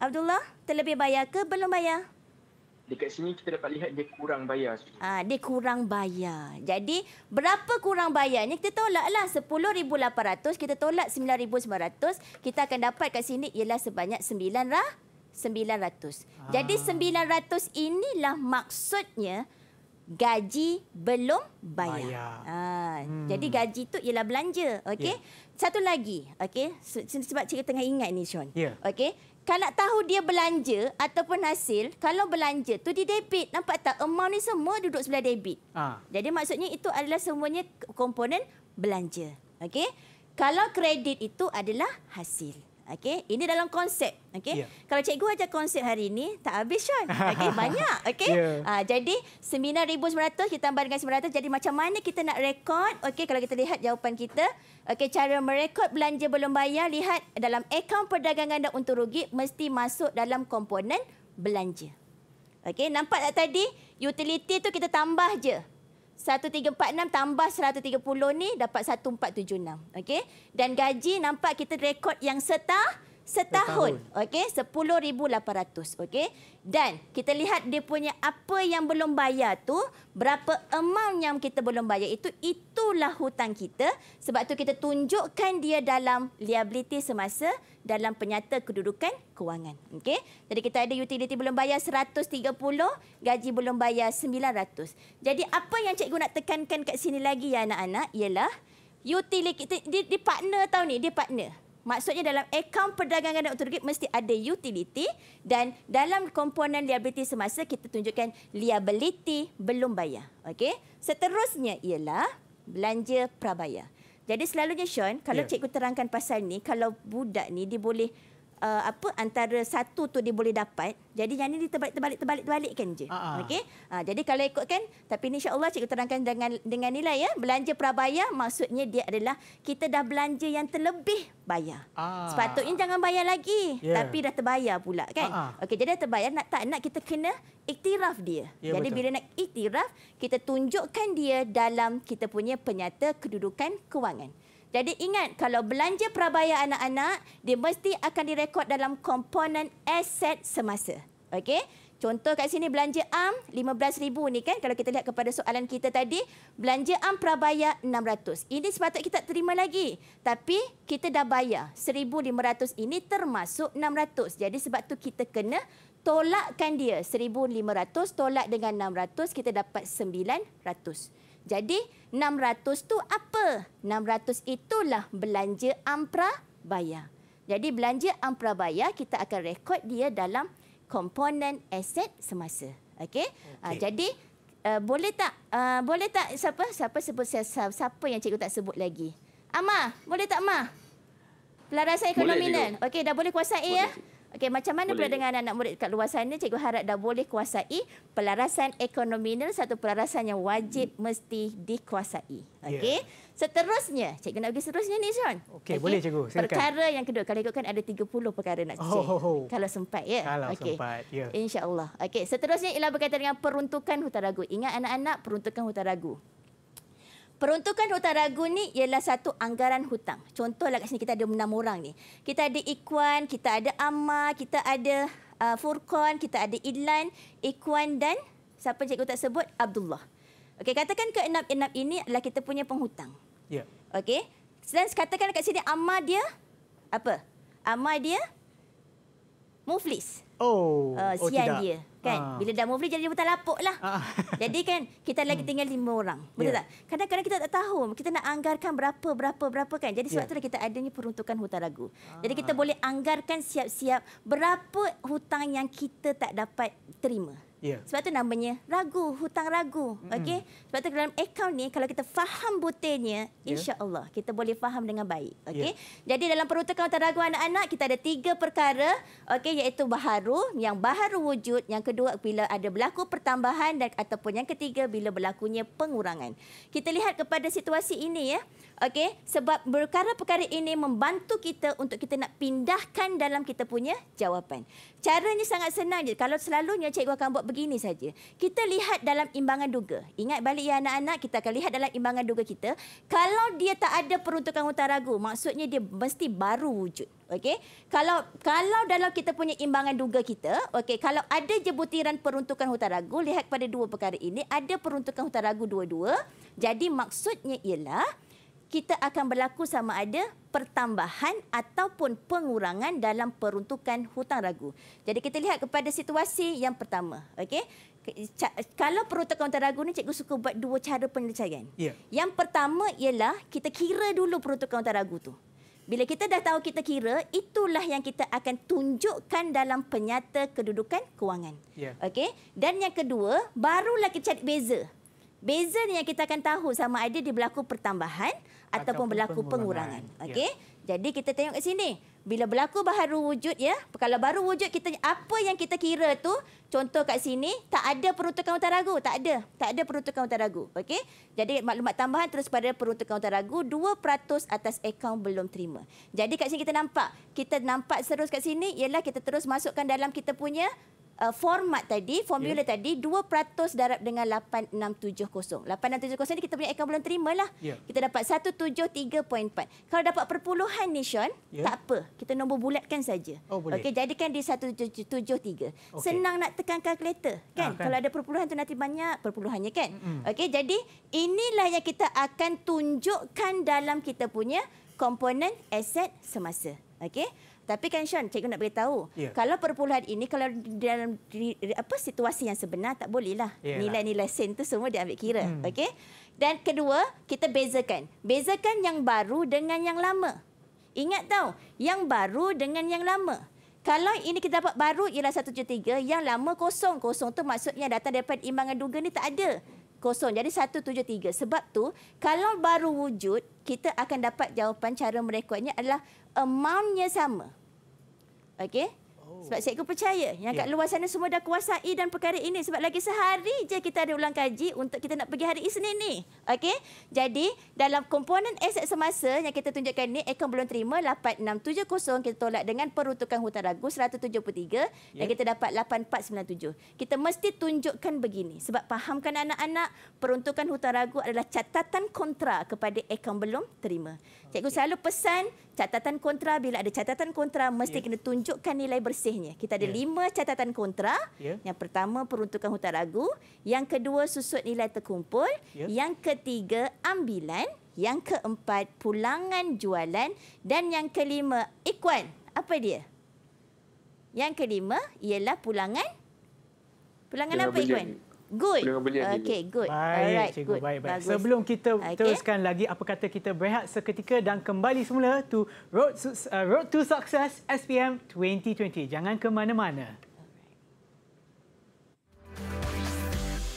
Abdullah, terlebih bayar ke belum bayar? dekat sini kita dapat lihat dia kurang bayar. Ah ha, dia kurang bayar. Jadi berapa kurang bayarnya kita tolaklah 10800 kita tolak 9900 kita akan dapat kat sini ialah sebanyak 9 lah 900. Ha. Jadi 900 ah. inilah maksudnya gaji belum bayar. bayar. Ha. Hmm. jadi gaji tu ialah belanja, okay? Yeah. Satu lagi, okay? Sebab cerita tengah ingat ni Sean. Yeah. Okey. Kalau nak tahu dia belanja ataupun hasil, kalau belanja tu di debit. Nampak tak? Amount ni semua duduk sebelah debit. Ha. Jadi maksudnya itu adalah semuanya komponen belanja. Okey? Kalau kredit itu adalah hasil. Okey, ini dalam konsep. Okey. Yeah. Kalau cikgu ajar konsep hari ini tak habis kan? Okey, banyak. Okey. Yeah. Ya. Uh, jadi 9900 kita tambah dengan 900 jadi macam mana kita nak rekod? Okey, kalau kita lihat jawapan kita, okey cara merekod belanja belum bayar lihat dalam akaun perdagangan dan untung rugi mesti masuk dalam komponen belanja. Okey, nampak tak tadi utility tu kita tambah je. 1346 tambah 130 ni dapat 1476. Okey. Dan gaji nampak kita rekod yang setah setahun. setahun. Okey, 10,800. Okey. Dan kita lihat dia punya apa yang belum bayar tu, berapa amount yang kita belum bayar itu, itulah hutang kita. Sebab tu kita tunjukkan dia dalam liability semasa dalam penyata kedudukan kewangan. Okey. Jadi kita ada utility belum bayar 130, gaji belum bayar 900. Jadi apa yang cikgu nak tekankan kat sini lagi ya anak-anak ialah utility kita di, partner tahun ni, dia partner. Maksudnya dalam akaun perdagangan dan utang mesti ada utility dan dalam komponen liability semasa kita tunjukkan liability belum bayar. Okey. Seterusnya ialah belanja prabayar. Jadi selalunya Sean, kalau yeah. cikgu terangkan pasal ni, kalau budak ni dia boleh uh, apa antara satu tu dia boleh dapat. Jadi yang ni dia terbalik terbalik terbalik terbalik kan je. uh Okey. Ha, jadi kalau ikut kan, tapi ni insya-Allah cikgu terangkan dengan dengan nilai ya. Belanja prabayar maksudnya dia adalah kita dah belanja yang terlebih bayar. Uh-huh. Sepatutnya jangan bayar lagi yeah. tapi dah terbayar pula kan. uh Okey jadi dah terbayar nak tak nak kita kena iktiraf dia. Yeah, jadi betul. bila nak iktiraf kita tunjukkan dia dalam kita punya penyata kedudukan kewangan. Jadi ingat kalau belanja prabaya anak-anak, dia mesti akan direkod dalam komponen aset semasa. Okey? Contoh kat sini belanja am 15000 ni kan kalau kita lihat kepada soalan kita tadi belanja am prabaya 600. Ini sepatutnya kita terima lagi tapi kita dah bayar 1500 ini termasuk 600. Jadi sebab tu kita kena tolakkan dia 1500 tolak dengan 600 kita dapat 900. Jadi 600 tu apa? 600 itulah belanja ampra bayar. Jadi belanja ampra bayar kita akan rekod dia dalam komponen aset semasa. Okey? Ah, okay. jadi uh, boleh tak uh, boleh tak siapa siapa sebut siapa, siapa yang cikgu tak sebut lagi? Amah, boleh tak Amah? Pelarasan ekonomi dan. Okey, dah boleh kuasai boleh. ya? Okey, macam mana pula dengan anak murid kat luar sana, cikgu harap dah boleh kuasai pelarasan ekonomi ini satu pelarasan yang wajib hmm. mesti dikuasai. Ya. Okey. Yeah. Seterusnya, cikgu nak pergi seterusnya ni, Sean. Okey, okay. boleh cikgu. Silakan. Perkara yang kedua, kalau ikutkan ada 30 perkara nak cek. Oh, oh, oh. Kalau sempat, ya. Kalau okay. sempat, ya. Yeah. InsyaAllah. Okey, seterusnya ialah berkaitan dengan peruntukan hutan ragu. Ingat anak-anak, peruntukan hutan ragu. Peruntukan hutang ragu ni ialah satu anggaran hutang. Contohlah kat sini kita ada enam orang ni. Kita ada Ikwan, kita ada Amar, kita ada uh, Furkon, kita ada Idlan, Ikwan dan siapa cikgu tak sebut? Abdullah. Okey, katakan ke enam-enam ini adalah kita punya penghutang. Ya. Yeah. Okey. Dan katakan kat sini Amar dia apa? Amar dia muflis. Oh, uh, sian oh, dia kan ah. bila dah move dia jadi hutan lapuk lah. Ah. Jadi kan kita lagi hmm. tinggal lima orang. Betul yeah. tak? Kadang-kadang kita tak tahu kita nak anggarkan berapa berapa berapa kan. Jadi sebab yeah. itulah kita adanya peruntukan hutan lagu. Ah. Jadi kita boleh anggarkan siap-siap berapa hutang yang kita tak dapat terima. Yeah. Sebab tu namanya ragu, hutang ragu. Mm-hmm. Okey. Sebab tu dalam akaun ni kalau kita faham butirnya, yeah. insya-Allah kita boleh faham dengan baik. Ya. okay. Yeah. Jadi dalam peruntukan hutang ragu anak-anak kita ada tiga perkara, okay, iaitu baharu, yang baharu wujud, yang kedua bila ada berlaku pertambahan dan ataupun yang ketiga bila berlakunya pengurangan. Kita lihat kepada situasi ini ya. Okey, sebab perkara-perkara ini membantu kita untuk kita nak pindahkan dalam kita punya jawapan. Caranya sangat senang je. Kalau selalunya cikgu akan buat begini saja. Kita lihat dalam imbangan duga. Ingat balik ya anak-anak, kita akan lihat dalam imbangan duga kita. Kalau dia tak ada peruntukan hutang ragu, maksudnya dia mesti baru wujud. Okey. Kalau kalau dalam kita punya imbangan duga kita, okey, kalau ada je butiran peruntukan hutang ragu, lihat pada dua perkara ini, ada peruntukan hutang ragu dua-dua. Jadi maksudnya ialah kita akan berlaku sama ada pertambahan ataupun pengurangan dalam peruntukan hutang ragu. Jadi kita lihat kepada situasi yang pertama. Okey. Kalau peruntukan hutang ragu ni cikgu suka buat dua cara penilaian. Yeah. Yang pertama ialah kita kira dulu peruntukan hutang ragu tu. Bila kita dah tahu kita kira, itulah yang kita akan tunjukkan dalam penyata kedudukan kewangan. Yeah. Okey. Dan yang kedua, barulah kita cari beza. Beza ni yang kita akan tahu sama ada dia berlaku pertambahan ataupun, ataupun berlaku pengurangan. pengurangan. Ya. Okey. Yeah. Jadi kita tengok kat sini. Bila berlaku baru wujud ya. Kalau baru wujud kita apa yang kita kira tu contoh kat sini tak ada peruntukan hutan ragu, tak ada. Tak ada peruntukan hutan ragu. Okey. Jadi maklumat tambahan terus pada peruntukan hutan ragu 2% atas akaun belum terima. Jadi kat sini kita nampak, kita nampak terus kat sini ialah kita terus masukkan dalam kita punya uh, format tadi, formula yeah. tadi 2% darab dengan 8670. 8670 ni kita punya akaun bulan terima lah. Yeah. Kita dapat 173.4. Kalau dapat perpuluhan ni Sean, yeah. tak apa. Kita nombor bulatkan saja. Oh, Okey, jadikan di 173. Okay. Senang nak tekan kalkulator kan? Ah, kan? Kalau ada perpuluhan tu nanti banyak perpuluhannya kan? Mm -hmm. Okey, jadi inilah yang kita akan tunjukkan dalam kita punya komponen aset semasa. Okey. Tapi kan Sean, cikgu nak beritahu. Yeah. Kalau perpuluhan ini, kalau dalam apa situasi yang sebenar, tak bolehlah. Yeah. Nilai-nilai sen itu semua diambil kira. Hmm. Okay? Dan kedua, kita bezakan. Bezakan yang baru dengan yang lama. Ingat tahu, yang baru dengan yang lama. Kalau ini kita dapat baru ialah 173, yang lama kosong. Kosong tu maksudnya datang daripada imbangan duga ni tak ada. Kosong. Jadi 173. Sebab tu kalau baru wujud, kita akan dapat jawapan cara merekodnya adalah amountnya sama. Okey? Oh. Sebab cikgu percaya yang kat ya. luar sana semua dah kuasai dan perkara ini. Sebab lagi sehari je kita ada ulang kaji untuk kita nak pergi hari Isnin ni. Okey? Jadi dalam komponen aset semasa yang kita tunjukkan ni akaun belum terima 8670 kita tolak dengan peruntukan hutan ragu 173 dan ya. kita dapat 8497. Kita mesti tunjukkan begini. Sebab fahamkan anak-anak peruntukan hutan ragu adalah catatan kontra kepada akaun belum terima. Cikgu selalu pesan catatan kontra bila ada catatan kontra mesti yeah. kena tunjukkan nilai bersihnya. Kita ada yeah. lima catatan kontra. Yeah. Yang pertama peruntukan hutan ragu, yang kedua susut nilai terkumpul, yeah. yang ketiga ambilan, yang keempat pulangan jualan dan yang kelima ikuan. Apa dia? Yang kelima ialah pulangan. Pulangan Jangan apa ikuan? Good. Belum belia lagi. Okey, good. Baik, Alright, cikgu. Good. Baik, baik. Bagus. Sebelum kita okay. teruskan lagi, apa kata kita berehat seketika dan kembali semula to Road to, uh, Road to Success SPM 2020. Jangan ke mana-mana.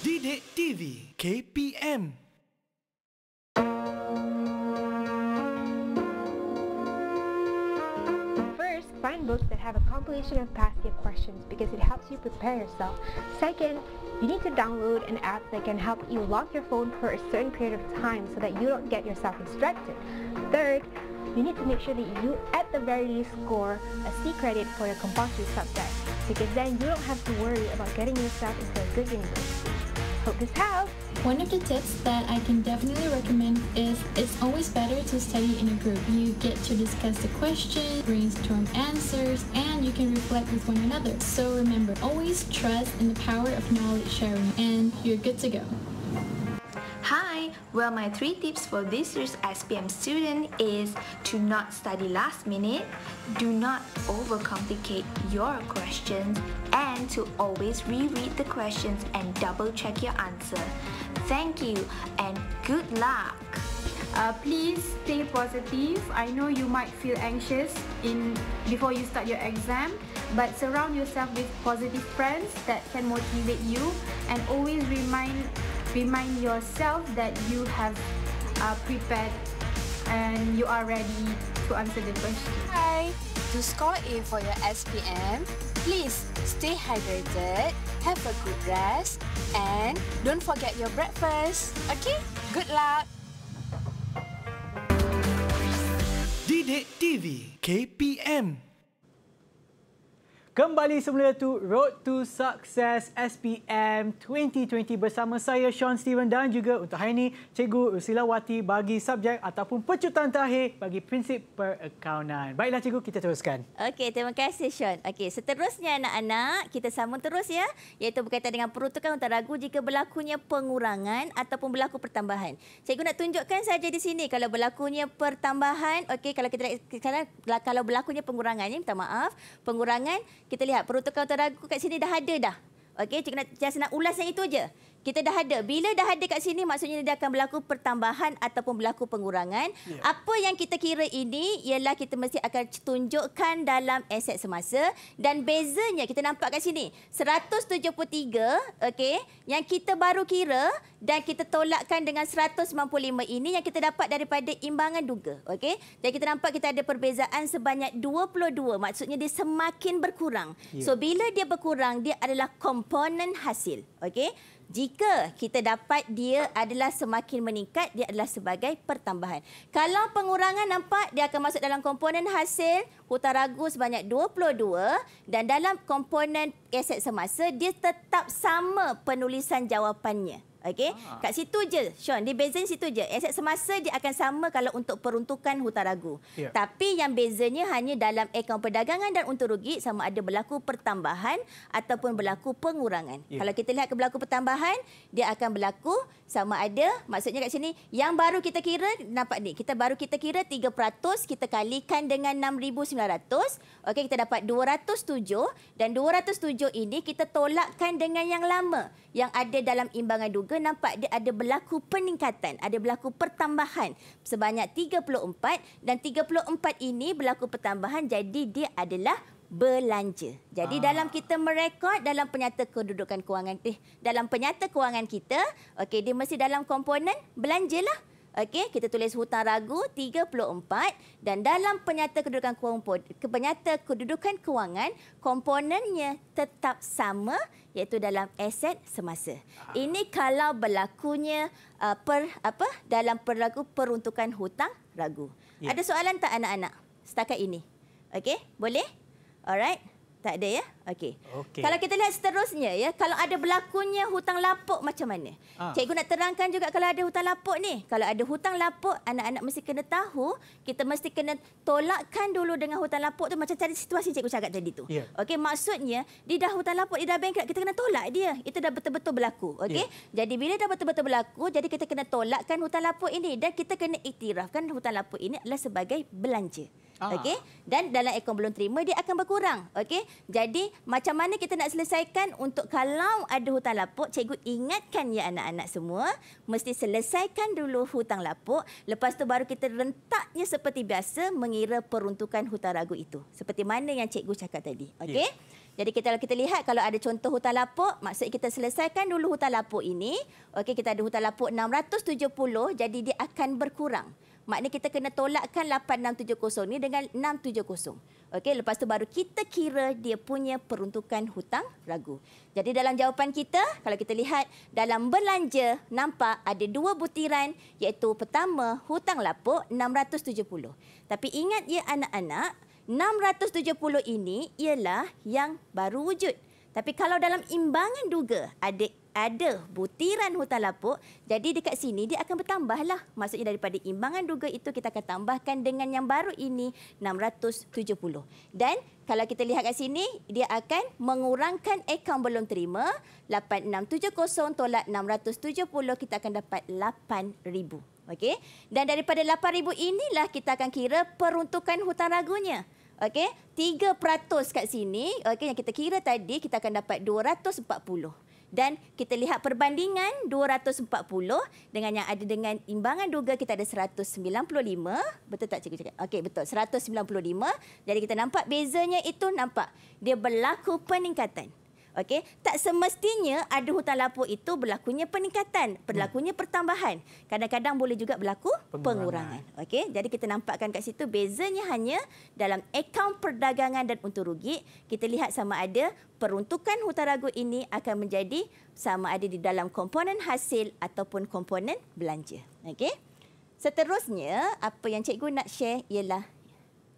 Didik TV KPM find books that have a compilation of past year questions because it helps you prepare yourself. Second, you need to download an app that can help you lock your phone for a certain period of time so that you don't get yourself distracted. Third, you need to make sure that you at the very least score a C credit for your compulsory subject because then you don't have to worry about getting yourself into a good university. Hope this helps! One of the tips that I can definitely recommend is it's always better to study in a group. You get to discuss the question, brainstorm answers, and you can reflect with one another. So remember, always trust in the power of knowledge sharing and you're good to go. Hi! Well, my three tips for this year's SPM student is to not study last minute, do not overcomplicate your questions, and to always reread the questions and double check your answer. Thank you and good luck. Uh, please stay positive. I know you might feel anxious in before you start your exam, but surround yourself with positive friends that can motivate you and always remind remind yourself that you have uh, prepared and you are ready to answer the question. Hi. To score A for your SPM, Please stay hydrated, have a good rest and don't forget your breakfast. Okay? Good luck. Didik TV KPM Kembali semula tu Road to Success SPM 2020 bersama saya Sean Steven dan juga untuk hari ini Cikgu Rusilawati bagi subjek ataupun pecutan terakhir bagi prinsip perakaunan. Baiklah Cikgu, kita teruskan. Okey, terima kasih Sean. Okey, seterusnya anak-anak, kita sambung terus ya. Iaitu berkaitan dengan peruntukan untuk ragu jika berlakunya pengurangan ataupun berlaku pertambahan. Cikgu nak tunjukkan saja di sini kalau berlakunya pertambahan, okey, kalau kita kalau berlakunya pengurangan, ya, minta maaf, pengurangan kita lihat protokol terlagu kat sini dah ada dah. Okey, cikgu nak, saya nak ulas yang itu aja kita dah ada. Bila dah ada kat sini, maksudnya dia akan berlaku pertambahan ataupun berlaku pengurangan. Ya. Apa yang kita kira ini ialah kita mesti akan tunjukkan dalam aset semasa. Dan bezanya, kita nampak kat sini, 173 okay, yang kita baru kira dan kita tolakkan dengan 195 ini yang kita dapat daripada imbangan duga. Okay? Dan kita nampak kita ada perbezaan sebanyak 22. Maksudnya dia semakin berkurang. Ya. So, bila dia berkurang, dia adalah komponen hasil. Okay? Jika kita dapat dia adalah semakin meningkat, dia adalah sebagai pertambahan. Kalau pengurangan nampak, dia akan masuk dalam komponen hasil hutang ragu sebanyak 22 dan dalam komponen aset semasa, dia tetap sama penulisan jawapannya. Okey, ah. kat situ je Sean, di beza situ je. Aset semasa dia akan sama kalau untuk peruntukan hutang ragu. Yeah. Tapi yang bezanya hanya dalam akaun perdagangan dan untung rugi sama ada berlaku pertambahan ataupun berlaku pengurangan. Yeah. Kalau kita lihat ke berlaku pertambahan, dia akan berlaku sama ada maksudnya kat sini yang baru kita kira nampak ni. Kita baru kita kira 3% kita kalikan dengan 6900. Okey, kita dapat 207 dan 207 ini kita tolakkan dengan yang lama yang ada dalam imbangan duga angka nampak dia ada berlaku peningkatan, ada berlaku pertambahan sebanyak 34 dan 34 ini berlaku pertambahan jadi dia adalah belanja. Jadi Aa. Ah. dalam kita merekod dalam penyata kedudukan kewangan eh, dalam penyata kewangan kita, okey dia mesti dalam komponen belanjalah. Okey, kita tulis hutang ragu 34 dan dalam penyata kedudukan kewangan, penyata kedudukan kewangan komponennya tetap sama iaitu dalam aset semasa. Ah. Ini kalau berlakunya uh, per apa dalam perlaku peruntukan hutang ragu. Ya. Ada soalan tak anak-anak setakat ini? Okey, boleh? Alright. Tak ada ya? Okey. Okay. Kalau kita lihat seterusnya ya, kalau ada berlakunya hutang lapuk macam mana? Ha. Cikgu nak terangkan juga kalau ada hutang lapuk ni. Kalau ada hutang lapuk, anak-anak mesti kena tahu, kita mesti kena tolakkan dulu dengan hutang lapuk tu macam cari situasi cikgu cakap tadi tu. Yeah. Okey, maksudnya dia dah hutang lapuk, dia dah bankrupt, kita kena tolak dia. Itu dah betul-betul berlaku. Okey. Yeah. Jadi bila dah betul-betul berlaku, jadi kita kena tolakkan hutang lapuk ini dan kita kena iktirafkan hutang lapuk ini adalah sebagai belanja ah. okey dan dalam ekon belum terima dia akan berkurang okey jadi macam mana kita nak selesaikan untuk kalau ada hutang lapuk cikgu ingatkan ya anak-anak semua mesti selesaikan dulu hutang lapuk lepas tu baru kita rentaknya seperti biasa mengira peruntukan hutang ragu itu seperti mana yang cikgu cakap tadi okey yeah. Jadi kita kalau kita lihat kalau ada contoh hutang lapuk, maksud kita selesaikan dulu hutang lapuk ini. Okey, kita ada hutang lapuk 670, jadi dia akan berkurang. Maknanya kita kena tolakkan 8670 ni dengan 670. Okey, lepas tu baru kita kira dia punya peruntukan hutang ragu. Jadi dalam jawapan kita, kalau kita lihat dalam belanja nampak ada dua butiran iaitu pertama hutang lapuk 670. Tapi ingat ya anak-anak, 670 ini ialah yang baru wujud. Tapi kalau dalam imbangan duga ada ada butiran hutan lapuk, jadi dekat sini dia akan bertambahlah. Maksudnya daripada imbangan duga itu kita akan tambahkan dengan yang baru ini 670. Dan kalau kita lihat kat sini, dia akan mengurangkan akaun belum terima. 8670 tolak 670, kita akan dapat 8,000. Okey. Dan daripada 8000 inilah kita akan kira peruntukan hutang ragunya. Okey, 3% kat sini, okey yang kita kira tadi kita akan dapat 240. Dan kita lihat perbandingan 240 dengan yang ada dengan imbangan duga kita ada 195. Betul tak cikgu cakap? Okey, betul. 195. Jadi kita nampak bezanya itu nampak. Dia berlaku peningkatan. Okey, tak semestinya ada hutang lapuk itu berlakunya peningkatan, berlakunya pertambahan. Kadang-kadang boleh juga berlaku pengurangan. pengurangan. Okey, jadi kita nampakkan kat situ bezanya hanya dalam akaun perdagangan dan untung rugi, kita lihat sama ada peruntukan hutang ragu ini akan menjadi sama ada di dalam komponen hasil ataupun komponen belanja. Okey. Seterusnya, apa yang cikgu nak share ialah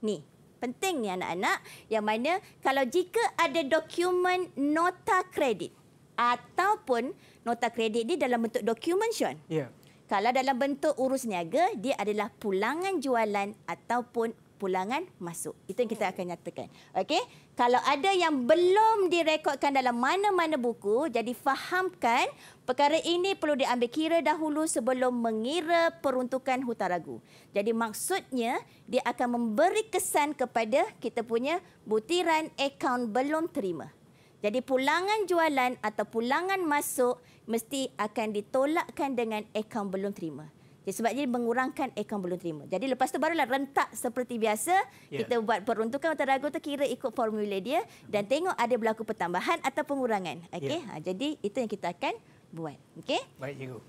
ni penting ni anak-anak yang mana kalau jika ada dokumen nota kredit ataupun nota kredit ni dalam bentuk dokumen Sean. Yeah. Kalau dalam bentuk urus niaga dia adalah pulangan jualan ataupun kepulangan masuk. Itu yang kita hmm. akan nyatakan. Okey? Kalau ada yang belum direkodkan dalam mana-mana buku, jadi fahamkan perkara ini perlu diambil kira dahulu sebelum mengira peruntukan hutaragu. Jadi maksudnya dia akan memberi kesan kepada kita punya butiran akaun belum terima. Jadi pulangan jualan atau pulangan masuk mesti akan ditolakkan dengan akaun belum terima. Jadi ya, sebab dia mengurangkan aircon belum terima. Jadi lepas tu barulah rentak seperti biasa. Yeah. Kita buat peruntukan utaragu tu kira ikut formula dia. Dan tengok ada berlaku pertambahan atau pengurangan. Okay? Yeah. Ha, jadi itu yang kita akan buat. Okay? Baik, cikgu.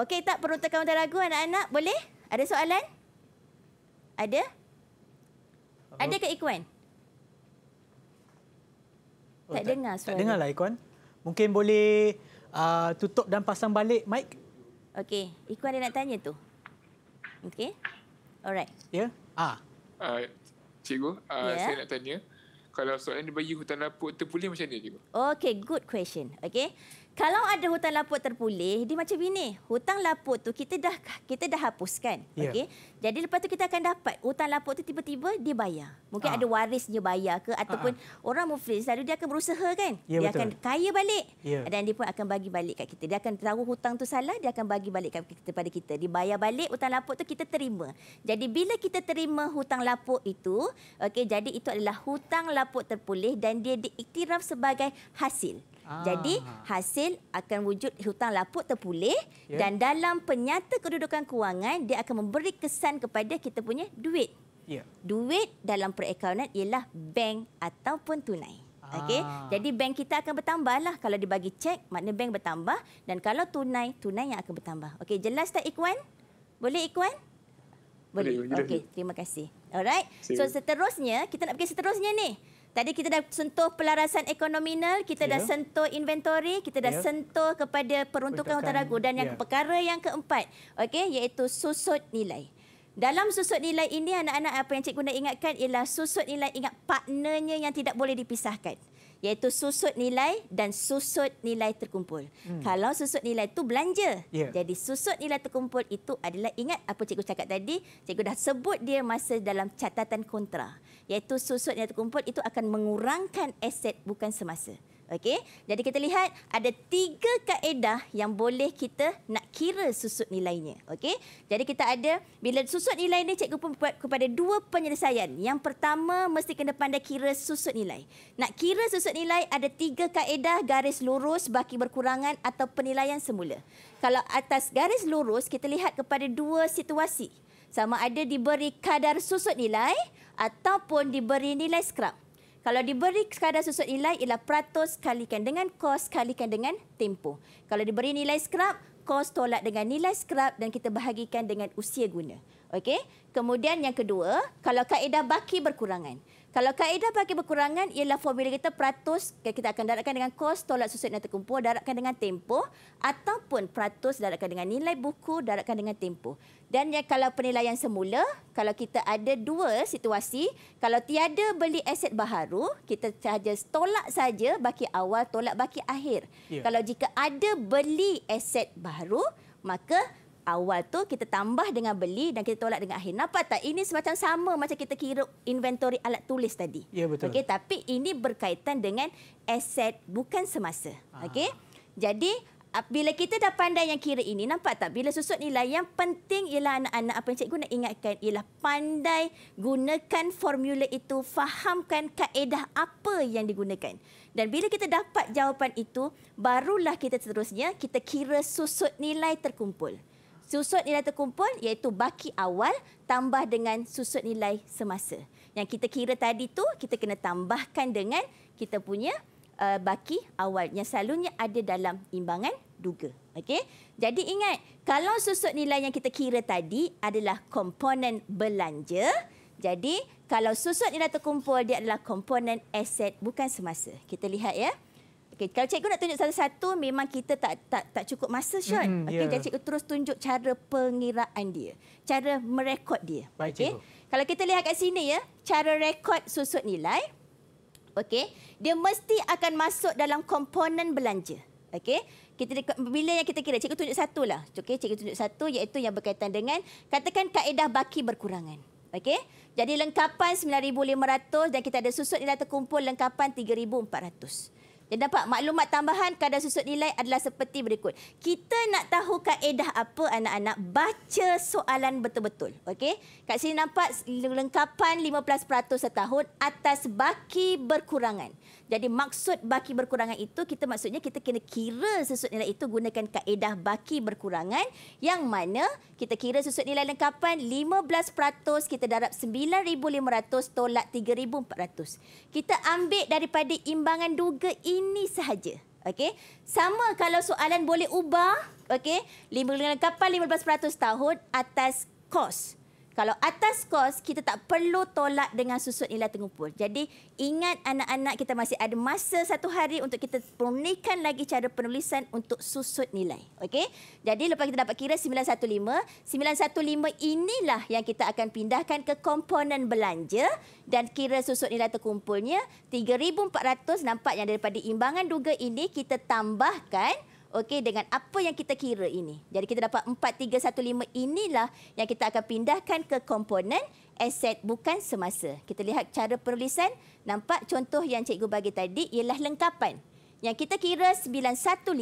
Okey tak peruntukan ragu anak-anak? Boleh? Ada soalan? Ada? Oh. Ada ke ikuan? Oh, tak, tak dengar suara. Tak dengar lah ikuan. Mungkin boleh uh, tutup dan pasang balik mic. Okey, Iku ada nak tanya tu. Okey. Alright. Ya. Yeah. Ah. Uh, cikgu, uh, ah, yeah. saya nak tanya kalau soalan dia bagi hutan lapuk terpulih macam ni cikgu? Okey, good question. Okey. Kalau ada hutang laput terpulih, dia macam ini. Hutang laput tu kita dah kita dah hapuskan. Yeah. Okey. Jadi lepas tu kita akan dapat hutang laput tu tiba-tiba dia bayar. Mungkin Aa. Ah. ada warisnya bayar ke ataupun Aa. Ah. orang muflis lalu dia akan berusaha kan? Yeah, dia betul. akan kaya balik. Yeah. Dan dia pun akan bagi balik kat kita. Dia akan tahu hutang tu salah, dia akan bagi balik kepada kita. Dia bayar balik hutang laput tu kita terima. Jadi bila kita terima hutang laput itu, okey, jadi itu adalah hutang laput terpulih dan dia diiktiraf sebagai hasil. Jadi ah. hasil akan wujud hutang lapuk terpulih yeah. dan dalam penyata kedudukan kewangan dia akan memberi kesan kepada kita punya duit. Yeah. Duit dalam perakaunan ialah bank ataupun tunai. Okay, ah. Jadi bank kita akan bertambah lah kalau dibagi cek, makna bank bertambah dan kalau tunai, tunai yang akan bertambah. Okay, jelas tak Ikwan? Boleh Ikwan? Boleh. Boleh. Okey, terima kasih. Alright. So seterusnya, kita nak pergi seterusnya ni. Tadi kita dah sentuh pelarasan ekonomi nol, kita yeah. dah ya. sentuh inventory, kita dah yeah. sentuh kepada peruntukan hutang ragu dan yang yeah. perkara yang keempat, okey, iaitu susut nilai. Dalam susut nilai ini anak-anak apa yang cikgu nak ingatkan ialah susut nilai ingat partnernya yang tidak boleh dipisahkan iaitu susut nilai dan susut nilai terkumpul. Hmm. Kalau susut nilai itu belanja. Yeah. Jadi susut nilai terkumpul itu adalah ingat apa cikgu cakap tadi, cikgu dah sebut dia masa dalam catatan kontra. Iaitu susut nilai terkumpul itu akan mengurangkan aset bukan semasa. Okey. Jadi kita lihat ada tiga kaedah yang boleh kita nak kira susut nilainya. Okey. Jadi kita ada bila susut nilai ni cikgu pun buat kepada dua penyelesaian. Yang pertama mesti kena pandai kira susut nilai. Nak kira susut nilai ada tiga kaedah garis lurus, baki berkurangan atau penilaian semula. Kalau atas garis lurus kita lihat kepada dua situasi. Sama ada diberi kadar susut nilai ataupun diberi nilai skrap. Kalau diberi kadar susut nilai ialah peratus kalikan dengan kos kalikan dengan tempoh. Kalau diberi nilai skrap, kos tolak dengan nilai skrap dan kita bahagikan dengan usia guna. Okey. Kemudian yang kedua, kalau kaedah baki berkurangan. Kalau kaedah bagi berkurangan ialah formula kita peratus kita akan daratkan dengan kos tolak susut yang terkumpul daratkan dengan tempoh ataupun peratus daratkan dengan nilai buku daratkan dengan tempoh. Dan yang kalau penilaian semula, kalau kita ada dua situasi, kalau tiada beli aset baharu, kita sahaja tolak saja baki awal, tolak baki akhir. Yeah. Kalau jika ada beli aset baharu, maka awal tu kita tambah dengan beli dan kita tolak dengan akhir. Nampak tak? Ini semacam sama macam kita kira inventori alat tulis tadi. Ya, betul. Okay, tapi ini berkaitan dengan aset bukan semasa. Ah. Okay? Jadi, bila kita dah pandai yang kira ini, nampak tak? Bila susut nilai, yang penting ialah anak-anak apa yang cikgu nak ingatkan ialah pandai gunakan formula itu, fahamkan kaedah apa yang digunakan. Dan bila kita dapat jawapan itu, barulah kita seterusnya, kita kira susut nilai terkumpul susut nilai terkumpul iaitu baki awal tambah dengan susut nilai semasa. Yang kita kira tadi tu kita kena tambahkan dengan kita punya uh, baki awal yang selalunya ada dalam imbangan duga. okay? Jadi ingat kalau susut nilai yang kita kira tadi adalah komponen belanja, jadi kalau susut nilai terkumpul dia adalah komponen aset bukan semasa. Kita lihat ya. Okey, kalau cikgu nak tunjuk satu-satu memang kita tak tak tak cukup masa Sean. Mm, Okey, yeah. cikgu terus tunjuk cara pengiraan dia, cara merekod dia. Okey. Kalau kita lihat kat sini ya, cara rekod susut nilai. Okey, dia mesti akan masuk dalam komponen belanja. Okey. Kita bila yang kita kira cikgu tunjuk satu lah. Okey, cikgu tunjuk satu iaitu yang berkaitan dengan katakan kaedah baki berkurangan. Okey. Jadi lengkapan 9500 dan kita ada susut nilai terkumpul lengkapan 3400. Dan dapat maklumat tambahan kadar susut nilai adalah seperti berikut. Kita nak tahu kaedah apa anak-anak baca soalan betul-betul. Okey. Kat sini nampak lengkapan 15% setahun atas baki berkurangan. Jadi maksud baki berkurangan itu kita maksudnya kita kena kira susut nilai itu gunakan kaedah baki berkurangan yang mana kita kira susut nilai lengkapan 15% kita darab 9500 tolak 3400. Kita ambil daripada imbangan duga ini ini sahaja. Okey. Sama kalau soalan boleh ubah, okey. Lima kapal 15% tahun atas kos. Kalau atas kos, kita tak perlu tolak dengan susut nilai tengupul. Jadi, ingat anak-anak kita masih ada masa satu hari untuk kita pernikan lagi cara penulisan untuk susut nilai. Okey? Jadi, lepas kita dapat kira 915, 915 inilah yang kita akan pindahkan ke komponen belanja dan kira susut nilai terkumpulnya 3,400 nampaknya daripada imbangan duga ini kita tambahkan okey dengan apa yang kita kira ini. Jadi kita dapat 4315 inilah yang kita akan pindahkan ke komponen aset bukan semasa. Kita lihat cara penulisan, nampak contoh yang cikgu bagi tadi ialah lengkapan. Yang kita kira 915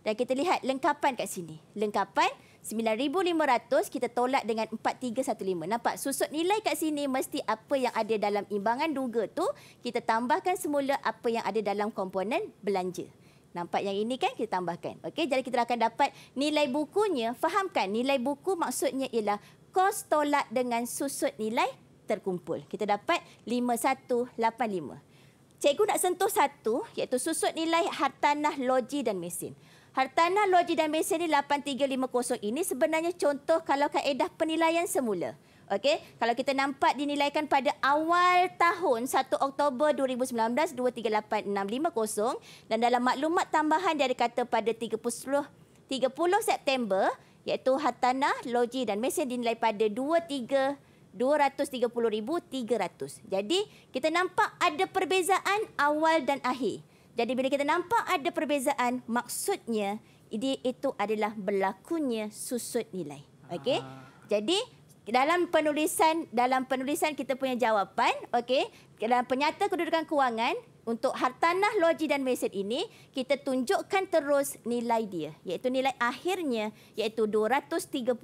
dan kita lihat lengkapan kat sini. Lengkapan 9500 kita tolak dengan 4315. Nampak susut nilai kat sini mesti apa yang ada dalam imbangan duga tu kita tambahkan semula apa yang ada dalam komponen belanja. Nampak yang ini kan kita tambahkan. Okey, jadi kita akan dapat nilai bukunya. Fahamkan nilai buku maksudnya ialah kos tolak dengan susut nilai terkumpul. Kita dapat 5185. Cikgu nak sentuh satu iaitu susut nilai hartanah, loji dan mesin. Hartanah, loji dan mesin ni 8350 ini sebenarnya contoh kalau kaedah penilaian semula. Okey, kalau kita nampak dinilaikan pada awal tahun 1 Oktober 2019 238650 dan dalam maklumat tambahan dia ada kata pada 30 30 September iaitu hartanah, loji dan mesin dinilai pada 23 230,300. Jadi kita nampak ada perbezaan awal dan akhir. Jadi bila kita nampak ada perbezaan, maksudnya ini itu adalah berlakunya susut nilai. Okey. Ah. Jadi dalam penulisan dalam penulisan kita punya jawapan okey dalam penyata kedudukan kewangan untuk hartanah loji dan mesin ini kita tunjukkan terus nilai dia iaitu nilai akhirnya iaitu 230,300.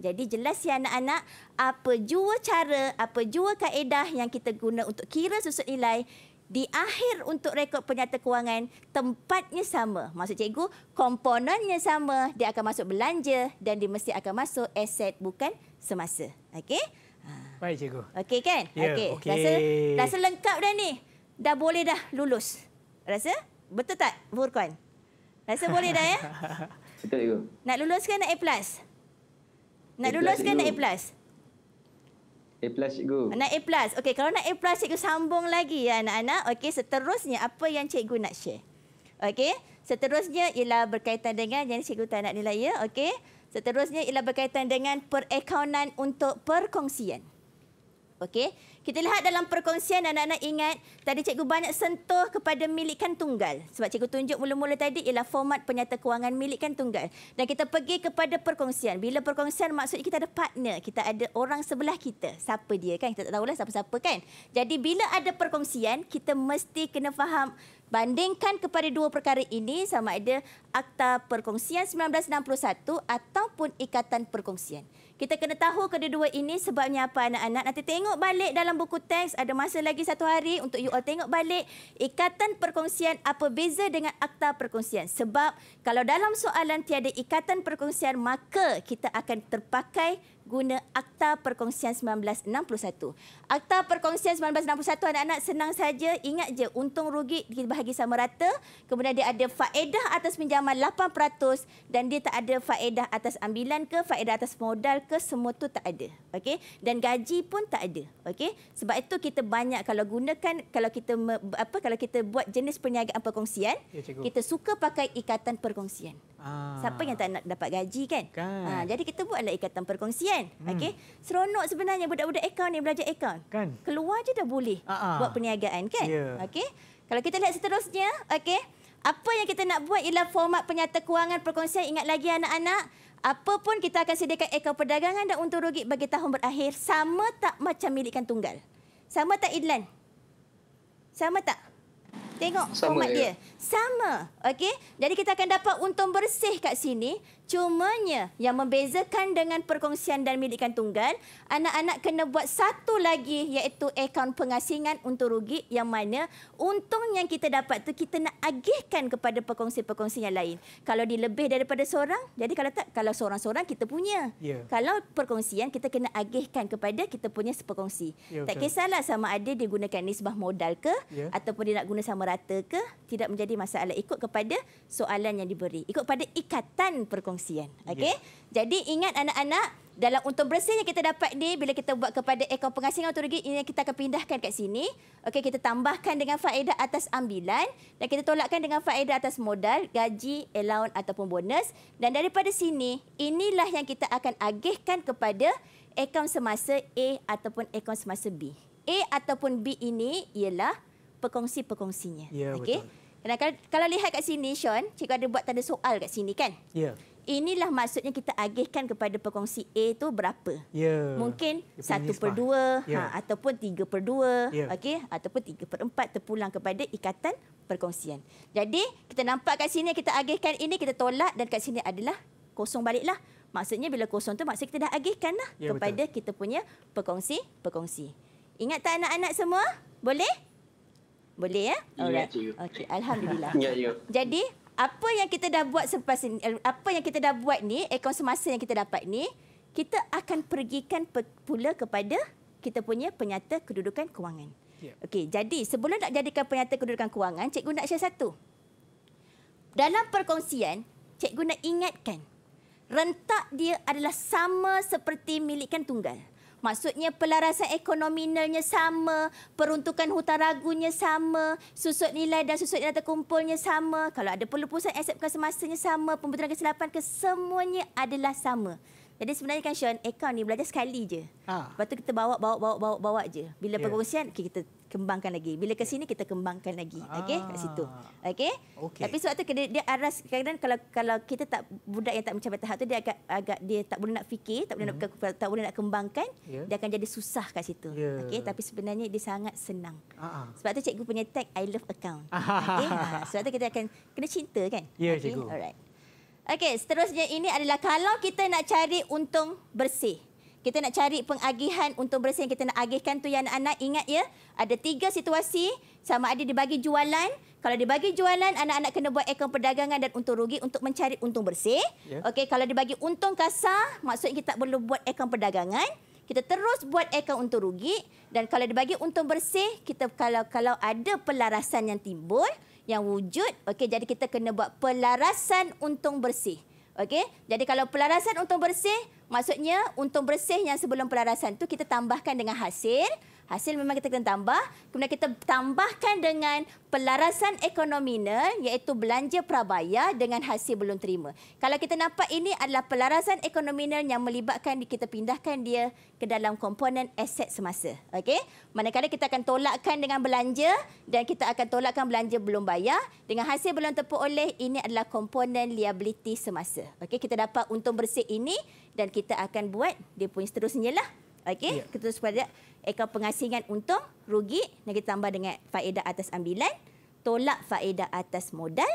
Jadi jelas ya anak-anak apa jua cara apa jua kaedah yang kita guna untuk kira susut nilai di akhir untuk rekod penyata kewangan tempatnya sama maksud cikgu komponennya sama dia akan masuk belanja dan dia mesti akan masuk aset bukan semasa okey ha. baik cikgu okey kan yeah, okey okay. rasa rasa lengkap dah ni dah boleh dah lulus rasa betul tak burkan rasa boleh dah ya betul cikgu nak lulus ke nak eh, A+ nak lulus ke nak A+ A plus cikgu. Nak A plus. Okey, kalau nak A plus cikgu sambung lagi ya anak-anak. Okey, seterusnya apa yang cikgu nak share? Okey, seterusnya ialah berkaitan dengan yang cikgu tak nak nilai ya. Okey, seterusnya ialah berkaitan dengan perakaunan untuk perkongsian. Okey. Kita lihat dalam perkongsian anak-anak ingat tadi cikgu banyak sentuh kepada milikan tunggal. Sebab cikgu tunjuk mula-mula tadi ialah format penyata kewangan milikan tunggal. Dan kita pergi kepada perkongsian. Bila perkongsian maksudnya kita ada partner, kita ada orang sebelah kita. Siapa dia kan? Kita tak tahulah siapa-siapa kan? Jadi bila ada perkongsian, kita mesti kena faham bandingkan kepada dua perkara ini sama ada Akta Perkongsian 1961 ataupun Ikatan Perkongsian. Kita kena tahu kedua-dua ini sebabnya apa anak-anak. Nanti tengok balik dalam buku teks. Ada masa lagi satu hari untuk you all tengok balik. Ikatan perkongsian apa beza dengan akta perkongsian. Sebab kalau dalam soalan tiada ikatan perkongsian maka kita akan terpakai guna Akta Perkongsian 1961. Akta Perkongsian 1961 anak-anak senang saja ingat je untung rugi kita bahagi sama rata. Kemudian dia ada faedah atas pinjaman 8% dan dia tak ada faedah atas ambilan ke faedah atas modal ke semua tu tak ada. Okey dan gaji pun tak ada. Okey sebab itu kita banyak kalau gunakan kalau kita apa kalau kita buat jenis perniagaan perkongsian ya, kita suka pakai ikatan perkongsian. Ah. Siapa yang tak nak dapat gaji kan? kan. Ah, jadi kita buatlah ikatan perkongsian. Hmm. Okey. Seronok sebenarnya budak-budak account ni belajar account. Kan. Keluar je dah boleh ah. buat perniagaan kan? Yeah. Okey. Kalau kita lihat seterusnya, okey. Apa yang kita nak buat ialah format penyata kewangan perkongsian. Ingat lagi anak-anak, apa pun kita akan sediakan akaun perdagangan dan untung rugi bagi tahun berakhir sama tak macam milikan tunggal. Sama tak Idlan? Sama tak? Tengok Sama format ya. dia. Sama. Okey. Jadi kita akan dapat untung bersih kat sini. Cumanya yang membezakan dengan perkongsian dan milikan tunggal, anak-anak kena buat satu lagi iaitu akaun pengasingan untuk rugi yang mana untung yang kita dapat tu kita nak agihkan kepada perkongsi-perkongsi yang lain. Kalau di lebih daripada seorang, jadi kalau tak kalau seorang-seorang kita punya. Yeah. Kalau perkongsian kita kena agihkan kepada kita punya seperkongsi. Yeah, tak kisahlah sama ada dia gunakan nisbah modal ke yeah. ataupun dia nak guna sama merata ke tidak menjadi masalah ikut kepada soalan yang diberi ikut pada ikatan perkongsian okey yeah. jadi ingat anak-anak dalam untung bersih yang kita dapat ni bila kita buat kepada akaun pengasingan atau rugi ini kita akan pindahkan kat sini okey kita tambahkan dengan faedah atas ambilan dan kita tolakkan dengan faedah atas modal gaji allowance ataupun bonus dan daripada sini inilah yang kita akan agihkan kepada akaun semasa A ataupun akaun semasa B A ataupun B ini ialah Pekongsi perkongsinya Ya, okay? betul. Kalau, kalau lihat kat sini, Sean, cikgu ada buat tanda soal kat sini kan? Ya. Inilah maksudnya kita agihkan kepada pekongsi A itu berapa. Ya. Mungkin satu per dua, ya. ha, ataupun tiga per dua, Ya. Okay? Ataupun tiga per empat, terpulang kepada ikatan perkongsian. Jadi, kita nampak kat sini kita agihkan ini, kita tolak dan kat sini adalah kosong baliklah. Maksudnya bila kosong tu maksud kita dah agihkanlah ya, kepada betul. kita punya perkongsi-perkongsi. Ingat tak anak-anak semua? Boleh? Boleh ya? ya? Alright. Ya, ya. Okey, alhamdulillah. Ya, ya. Jadi, apa yang kita dah buat selepas ini, eh, apa yang kita dah buat ni, akaun eh, semasa yang kita dapat ni, kita akan pergikan pula kepada kita punya penyata kedudukan kewangan. Yeah. Okey, jadi sebelum nak jadikan penyata kedudukan kewangan, cikgu nak share satu. Dalam perkongsian, cikgu nak ingatkan, rentak dia adalah sama seperti milikan tunggal. Maksudnya pelarasan ekonominalnya sama, peruntukan hutang ragunya sama, susut nilai dan susut nilai terkumpulnya sama. Kalau ada pelupusan aset bekas semasanya sama, pembetulan kesilapan kesemuanya adalah sama. Jadi sebenarnya kan Sean, account ni belajar sekali je. Ha. Lepas tu kita bawa, bawa, bawa, bawa, bawa je. Bila yeah. perkongsian, okay, kita kembangkan lagi. Bila ke sini, kita kembangkan lagi. Ha. Okey, kat ah. situ. Okey. Okay. Tapi sebab tu dia, dia aras, kadang-kadang kalau, kalau kita tak, budak yang tak mencapai tahap tu, dia agak, agak dia tak boleh nak fikir, tak boleh, hmm. nak, mm-hmm. tak boleh nak kembangkan, yeah. dia akan jadi susah kat situ. Yeah. Okey, tapi sebenarnya dia sangat senang. Ha. Sebab tu cikgu punya tag, I love account. okay? ha. sebab tu kita akan kena cinta kan? Ya, yeah, okay? cikgu. Alright. Okey, seterusnya ini adalah kalau kita nak cari untung bersih. Kita nak cari pengagihan untung bersih yang kita nak agihkan tu yang anak-anak ingat ya. Ada tiga situasi sama ada dibagi jualan. Kalau dibagi jualan, anak-anak kena buat akaun perdagangan dan untung rugi untuk mencari untung bersih. Yeah. Okey, kalau dibagi untung kasar, maksudnya kita tak perlu buat akaun perdagangan. Kita terus buat akaun untung rugi. Dan kalau dibagi untung bersih, kita kalau kalau ada pelarasan yang timbul, yang wujud. Okey, jadi kita kena buat pelarasan untung bersih. Okey, jadi kalau pelarasan untung bersih, maksudnya untung bersih yang sebelum pelarasan tu kita tambahkan dengan hasil hasil memang kita kena tambah. Kemudian kita tambahkan dengan pelarasan ekonominya iaitu belanja prabaya dengan hasil belum terima. Kalau kita nampak ini adalah pelarasan ekonominya yang melibatkan kita pindahkan dia ke dalam komponen aset semasa. Okey. Manakala kita akan tolakkan dengan belanja dan kita akan tolakkan belanja belum bayar dengan hasil belum terperoleh ini adalah komponen liability semasa. Okey, kita dapat untung bersih ini dan kita akan buat dia punya seterusnya lah. Okey, yeah. kita terus pada akaun pengasingan untung rugi nak kita tambah dengan faedah atas ambilan tolak faedah atas modal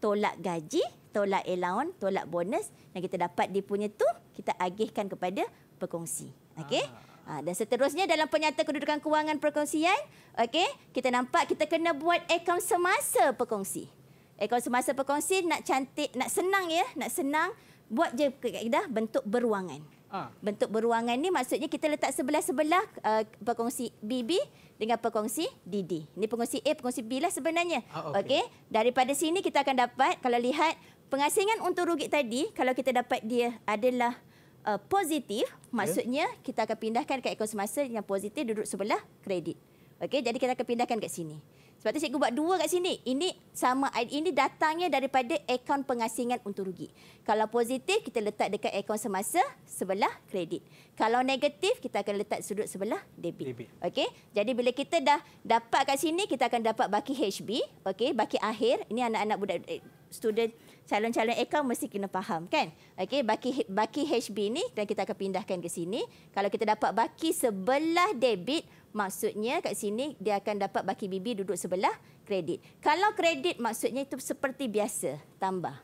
tolak gaji tolak allowance tolak bonus yang kita dapat dia punya tu kita agihkan kepada perkongsi okey ah. Ha, dan seterusnya dalam penyata kedudukan kewangan perkongsian, okay? kita nampak kita kena buat akaun semasa perkongsi. Akaun semasa perkongsi nak cantik, nak senang ya, nak senang, buat je kaedah bentuk beruangan. Ha. Bentuk beruangan ni maksudnya kita letak sebelah-sebelah uh, perkongsi BB dengan perkongsi DD. Ini perkongsi A, perkongsi B lah sebenarnya. Ha, Okey. Okay? Daripada sini kita akan dapat kalau lihat pengasingan untuk rugi tadi kalau kita dapat dia adalah uh, positif, maksudnya kita akan pindahkan ke akaun yang positif duduk sebelah kredit. Okay, jadi kita akan pindahkan ke sini. Sebab tu cikgu buat dua kat sini. Ini sama ini datangnya daripada akaun pengasingan untung rugi. Kalau positif kita letak dekat akaun semasa sebelah kredit. Kalau negatif kita akan letak sudut sebelah debit. debit. Okey. Jadi bila kita dah dapat kat sini kita akan dapat baki HB, okey, baki akhir. Ini anak-anak budak eh, student calon-calon akaun mesti kena faham kan? Okey, baki baki HB ni dan kita akan pindahkan ke sini. Kalau kita dapat baki sebelah debit maksudnya kat sini dia akan dapat baki bibi duduk sebelah kredit. Kalau kredit maksudnya itu seperti biasa tambah.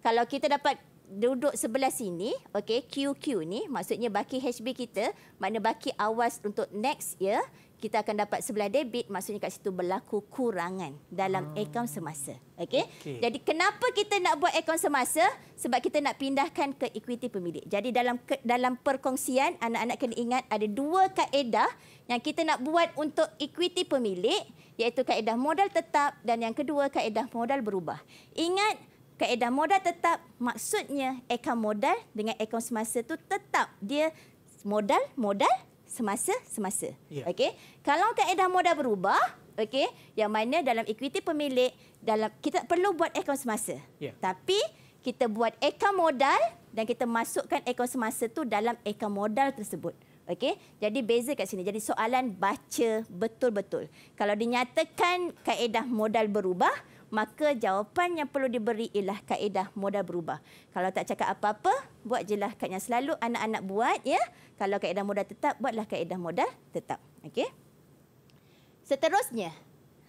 Kalau kita dapat duduk sebelah sini, okey QQ ni maksudnya baki HB kita, makna baki awas untuk next year kita akan dapat sebelah debit maksudnya kat situ berlaku kurangan dalam hmm. akaun semasa. Okey. Okay. Jadi kenapa kita nak buat akaun semasa? Sebab kita nak pindahkan ke equity pemilik. Jadi dalam dalam perkongsian anak-anak kena ingat ada dua kaedah yang kita nak buat untuk equity pemilik iaitu kaedah modal tetap dan yang kedua kaedah modal berubah. Ingat kaedah modal tetap maksudnya akaun modal dengan akaun semasa tu tetap dia modal modal semasa semasa. Yeah. Okey. Kalau kaedah modal berubah, okey, yang mana dalam equity pemilik dalam kita perlu buat akaun semasa. Yeah. Tapi kita buat akaun modal dan kita masukkan akaun semasa tu dalam akaun modal tersebut. Okey. Jadi beza kat sini. Jadi soalan baca betul-betul. Kalau dinyatakan kaedah modal berubah, maka jawapan yang perlu diberi ialah kaedah modal berubah. Kalau tak cakap apa-apa, buat jelah kad yang selalu anak-anak buat ya. Kalau kaedah modal tetap, buatlah kaedah modal tetap. Okey. Seterusnya.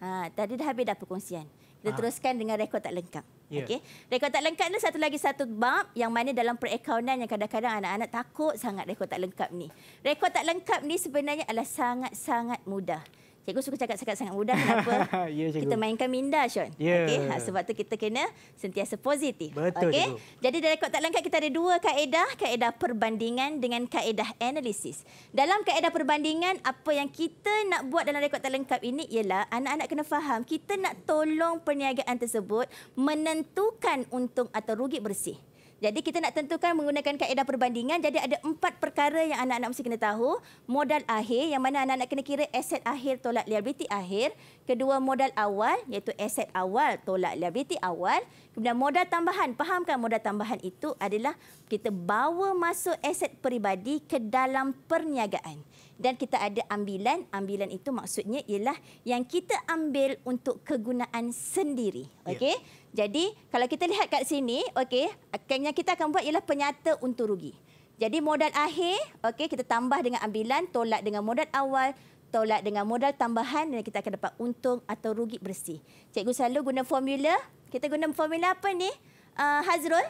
Ha, tadi dah habis dah perkongsian. Kita ha. teruskan dengan rekod tak lengkap. Yeah. Okey. Rekod tak lengkap ni satu lagi satu bab yang mana dalam perakaunan yang kadang-kadang anak-anak takut sangat rekod tak lengkap ni. Rekod tak lengkap ni sebenarnya adalah sangat-sangat mudah. Cikgu suka cakap-cakap sangat mudah kenapa? ya, cikgu. Kita mainkan minda, Syon. Ya. Okay? Ha, sebab tu kita kena sentiasa positif. Betul, okay? Jadi dalam kotak lengkap kita ada dua kaedah. Kaedah perbandingan dengan kaedah analisis. Dalam kaedah perbandingan, apa yang kita nak buat dalam rekod tak lengkap ini ialah anak-anak kena faham kita nak tolong perniagaan tersebut menentukan untung atau rugi bersih. Jadi kita nak tentukan menggunakan kaedah perbandingan. Jadi ada empat perkara yang anak-anak mesti kena tahu. Modal akhir yang mana anak-anak kena kira aset akhir tolak liabiliti akhir. Kedua modal awal iaitu aset awal tolak liabiliti awal. Kemudian modal tambahan. Fahamkan modal tambahan itu adalah kita bawa masuk aset peribadi ke dalam perniagaan dan kita ada ambilan. Ambilan itu maksudnya ialah yang kita ambil untuk kegunaan sendiri. Ya. Okey. Yeah. Jadi kalau kita lihat kat sini, okey, yang kita akan buat ialah penyata untung rugi. Jadi modal akhir, okey, kita tambah dengan ambilan, tolak dengan modal awal, tolak dengan modal tambahan dan kita akan dapat untung atau rugi bersih. Cikgu selalu guna formula. Kita guna formula apa ni? Uh, Hazrul?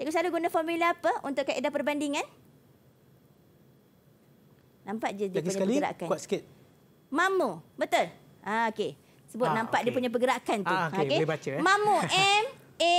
Cikgu selalu guna formula apa untuk kaedah perbandingan? Nampak je dia Lagi punya sekali, pergerakan. Kuat sikit. Mamu, betul? Ah, okey. Sebut ah, nampak okay. dia punya pergerakan tu. Ah, okey, okay. boleh baca. Eh? Mamu, M, A,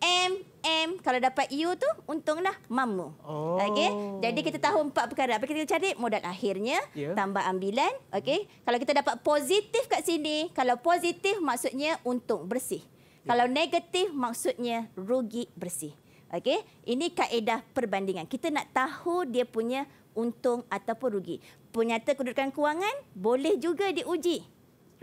M, M. Kalau dapat U tu, untunglah mamu. Oh. Okey, jadi kita tahu empat perkara. Apa kita cari? Modal akhirnya, yeah. tambah ambilan. Okay. kalau kita dapat positif kat sini, kalau positif maksudnya untung bersih. Ya. Kalau negatif maksudnya rugi bersih. Okay. ini kaedah perbandingan. Kita nak tahu dia punya untung ataupun rugi. Penyata kedudukan kewangan boleh juga diuji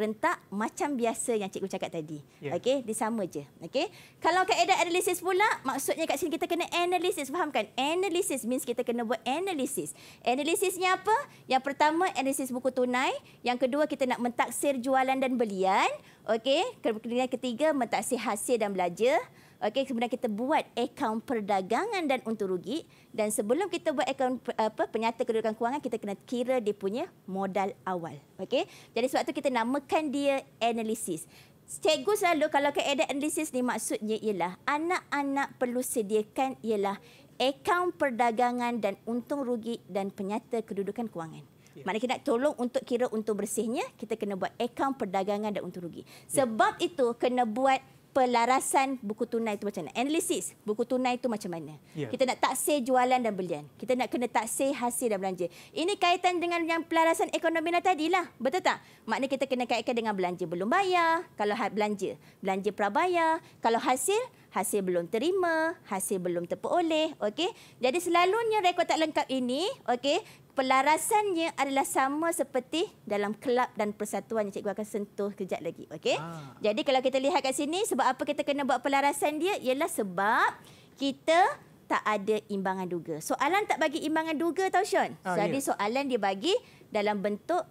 rentak macam biasa yang cikgu cakap tadi. Yeah. Okey, dia sama je. Okey. Kalau kaedah analisis pula, maksudnya kat sini kita kena analisis, fahamkan? Analisis means kita kena buat analisis. Analisisnya apa? Yang pertama analisis buku tunai, yang kedua kita nak mentaksir jualan dan belian. Okey, kemudian ketiga mentaksir hasil dan belajar. Okey, kemudian kita buat akaun perdagangan dan untung rugi dan sebelum kita buat akaun apa penyata kedudukan kewangan kita kena kira dia punya modal awal. Okey. Jadi sebab tu kita namakan dia analisis. Cikgu selalu kalau keadaan analisis ni maksudnya ialah anak-anak perlu sediakan ialah akaun perdagangan dan untung rugi dan penyata kedudukan kewangan. Yeah. Maknanya kita nak tolong untuk kira untung bersihnya, kita kena buat akaun perdagangan dan untung rugi. Sebab yeah. itu kena buat pelarasan buku tunai itu macam mana. Analisis buku tunai itu macam mana. Yeah. Kita nak taksir jualan dan belian. Kita nak kena taksir hasil dan belanja. Ini kaitan dengan yang pelarasan ekonomi lah tadi lah. Betul tak? Maknanya kita kena kaitkan dengan belanja belum bayar. Kalau ha- belanja. Belanja prabayar. Kalau hasil, hasil belum terima, hasil belum terperoleh, okey. Jadi selalunya rekod tak lengkap ini, okey, pelarasannya adalah sama seperti dalam kelab dan persatuan yang cikgu akan sentuh kejap lagi, okey. Ah. Jadi kalau kita lihat kat sini sebab apa kita kena buat pelarasan dia ialah sebab kita tak ada imbangan duga. Soalan tak bagi imbangan duga tau Sean. Ah, Jadi yeah. soalan dia bagi dalam bentuk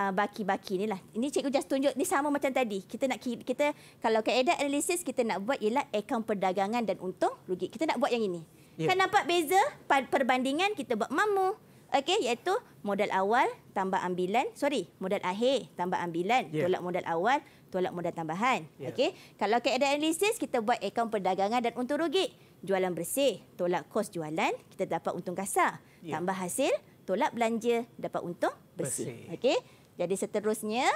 Uh, baki-baki ni lah. Ini cikgu just tunjuk ni sama macam tadi. Kita nak kita kalau keadaan analisis kita nak buat ialah akaun perdagangan dan untung rugi. Kita nak buat yang ini. Yeah. Kan nampak beza perbandingan kita buat mamu. Okey iaitu modal awal tambah ambilan. Sorry, modal akhir tambah ambilan. Yeah. Tolak modal awal, tolak modal tambahan. Yeah. Okey. Kalau keadaan analisis kita buat akaun perdagangan dan untung rugi. Jualan bersih, tolak kos jualan, kita dapat untung kasar. Yeah. Tambah hasil, tolak belanja, dapat untung bersih. bersih. Okey. Jadi seterusnya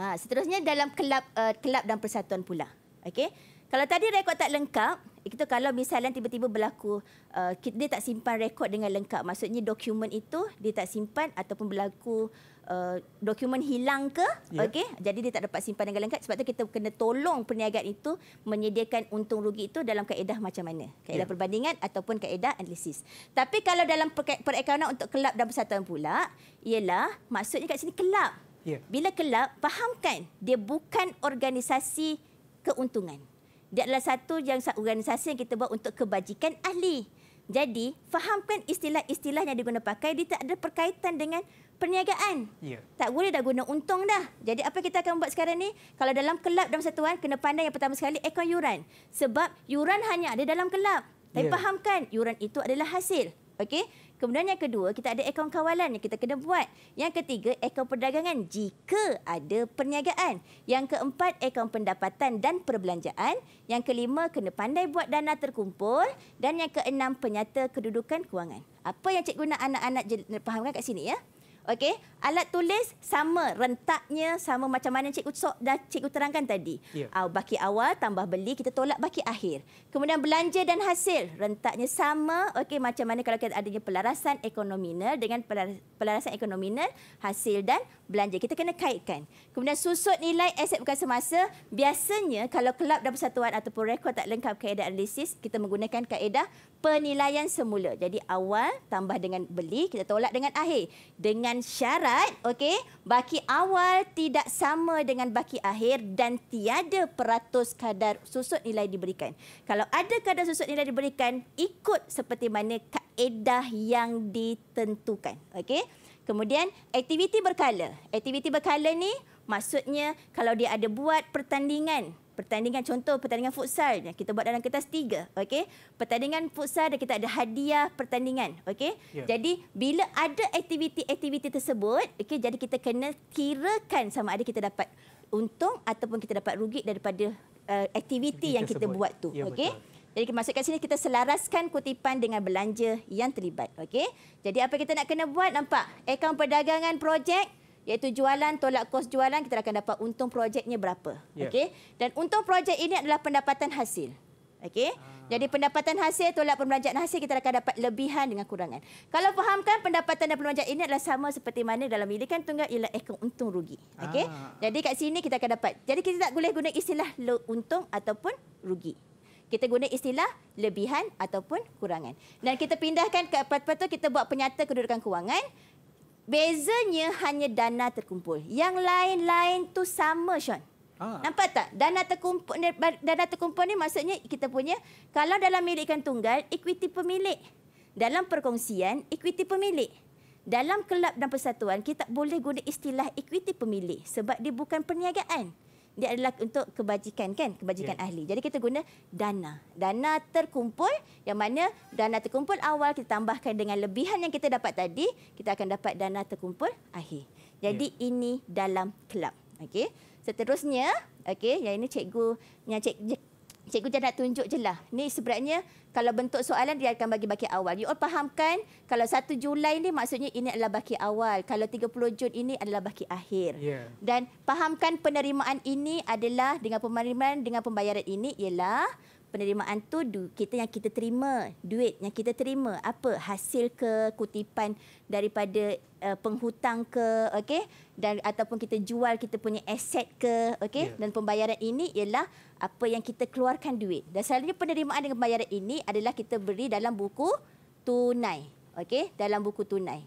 ha seterusnya dalam kelab uh, kelab dan persatuan pula. Okey. Kalau tadi rekod tak lengkap, itu kalau misalnya tiba-tiba berlaku uh, dia tak simpan rekod dengan lengkap maksudnya dokumen itu dia tak simpan ataupun berlaku Uh, dokumen hilang ke yeah. okey jadi dia tak dapat simpan dengan lengkap sebab tu kita kena tolong peniaga itu menyediakan untung rugi itu dalam kaedah macam mana kaedah yeah. perbandingan ataupun kaedah analisis tapi kalau dalam perakaunan untuk kelab dan persatuan pula ialah maksudnya kat sini kelab yeah. bila kelab fahamkan dia bukan organisasi keuntungan dia adalah satu yang organisasi yang kita buat untuk kebajikan ahli. Jadi, fahamkan istilah-istilah yang digunakan pakai, dia tak ada perkaitan dengan perniagaan. Yeah. Tak boleh dah guna untung dah. Jadi, apa kita akan buat sekarang ni? Kalau dalam kelab dalam satuan, kena pandai yang pertama sekali ekon yuran. Sebab yuran hanya ada dalam kelab. Tapi yeah. fahamkan, yuran itu adalah hasil. Okey? Kemudian yang kedua, kita ada akaun kawalan yang kita kena buat. Yang ketiga, akaun perdagangan jika ada perniagaan. Yang keempat, akaun pendapatan dan perbelanjaan. Yang kelima, kena pandai buat dana terkumpul. Dan yang keenam, penyata kedudukan kewangan. Apa yang cikgu nak anak-anak fahamkan kat sini ya? Okey, Alat tulis sama rentaknya sama macam mana cikgu sok dah cikgu terangkan tadi. Yeah. Uh, baki awal tambah beli kita tolak baki akhir. Kemudian belanja dan hasil rentaknya sama okey macam mana kalau kita adanya pelarasan ekonomi nal dengan pelarasan ekonomi nal hasil dan belanja kita kena kaitkan. Kemudian susut nilai aset bukan semasa biasanya kalau kelab dan persatuan ataupun rekod tak lengkap kaedah analisis kita menggunakan kaedah penilaian semula. Jadi awal tambah dengan beli kita tolak dengan akhir dengan syarat syarat okey baki awal tidak sama dengan baki akhir dan tiada peratus kadar susut nilai diberikan kalau ada kadar susut nilai diberikan ikut seperti mana kaedah yang ditentukan okey kemudian aktiviti berkala aktiviti berkala ni maksudnya kalau dia ada buat pertandingan pertandingan contoh pertandingan futsal yang kita buat dalam kertas tiga okey pertandingan futsal dan kita ada hadiah pertandingan okey yeah. jadi bila ada aktiviti-aktiviti tersebut okey jadi kita kena kirakan sama ada kita dapat untung ataupun kita dapat rugi daripada uh, aktiviti yang kita sebut. buat tu yeah, okey jadi masuk kat sini kita selaraskan kutipan dengan belanja yang terlibat okey jadi apa kita nak kena buat nampak akaun perdagangan projek iaitu jualan tolak kos jualan kita akan dapat untung projeknya berapa yeah. okey dan untung projek ini adalah pendapatan hasil okey ah. jadi pendapatan hasil tolak perbelanjaan hasil kita akan dapat lebihan dengan kurangan kalau fahamkan pendapatan dan perbelanjaan ini adalah sama seperti mana dalam milikan tunggal ialah ekor untung rugi okey ah. jadi kat sini kita akan dapat jadi kita tak boleh guna istilah untung ataupun rugi kita guna istilah lebihan ataupun kurangan dan kita pindahkan ke apa-apa tu kita buat penyata kedudukan kewangan Bezanya hanya dana terkumpul. Yang lain-lain tu sama, Sean. Ah. Nampak tak? Dana terkumpul ni, dana terkumpul ni maksudnya kita punya kalau dalam milikan tunggal, ikuiti pemilik. Dalam perkongsian, ikuiti pemilik. Dalam kelab dan persatuan, kita boleh guna istilah ikuiti pemilik sebab dia bukan perniagaan dia adalah untuk kebajikan kan kebajikan yeah. ahli jadi kita guna dana dana terkumpul yang mana dana terkumpul awal kita tambahkan dengan lebihan yang kita dapat tadi kita akan dapat dana terkumpul akhir jadi yeah. ini dalam kelab okey seterusnya okey yang ini cikgu yang cik, Cikgu dah nak tunjuk je lah. Ni sebenarnya kalau bentuk soalan dia akan bagi baki awal. You all fahamkan kalau 1 Julai ni maksudnya ini adalah baki awal. Kalau 30 Jun ini adalah baki akhir. Yeah. Dan fahamkan penerimaan ini adalah dengan pemerintahan dengan pembayaran ini ialah penerimaan tu kita yang kita terima duit yang kita terima apa hasil ke kutipan daripada uh, penghutang ke okey dan ataupun kita jual kita punya aset ke okey yeah. dan pembayaran ini ialah apa yang kita keluarkan duit dan selalunya penerimaan dengan pembayaran ini adalah kita beri dalam buku tunai okey dalam buku tunai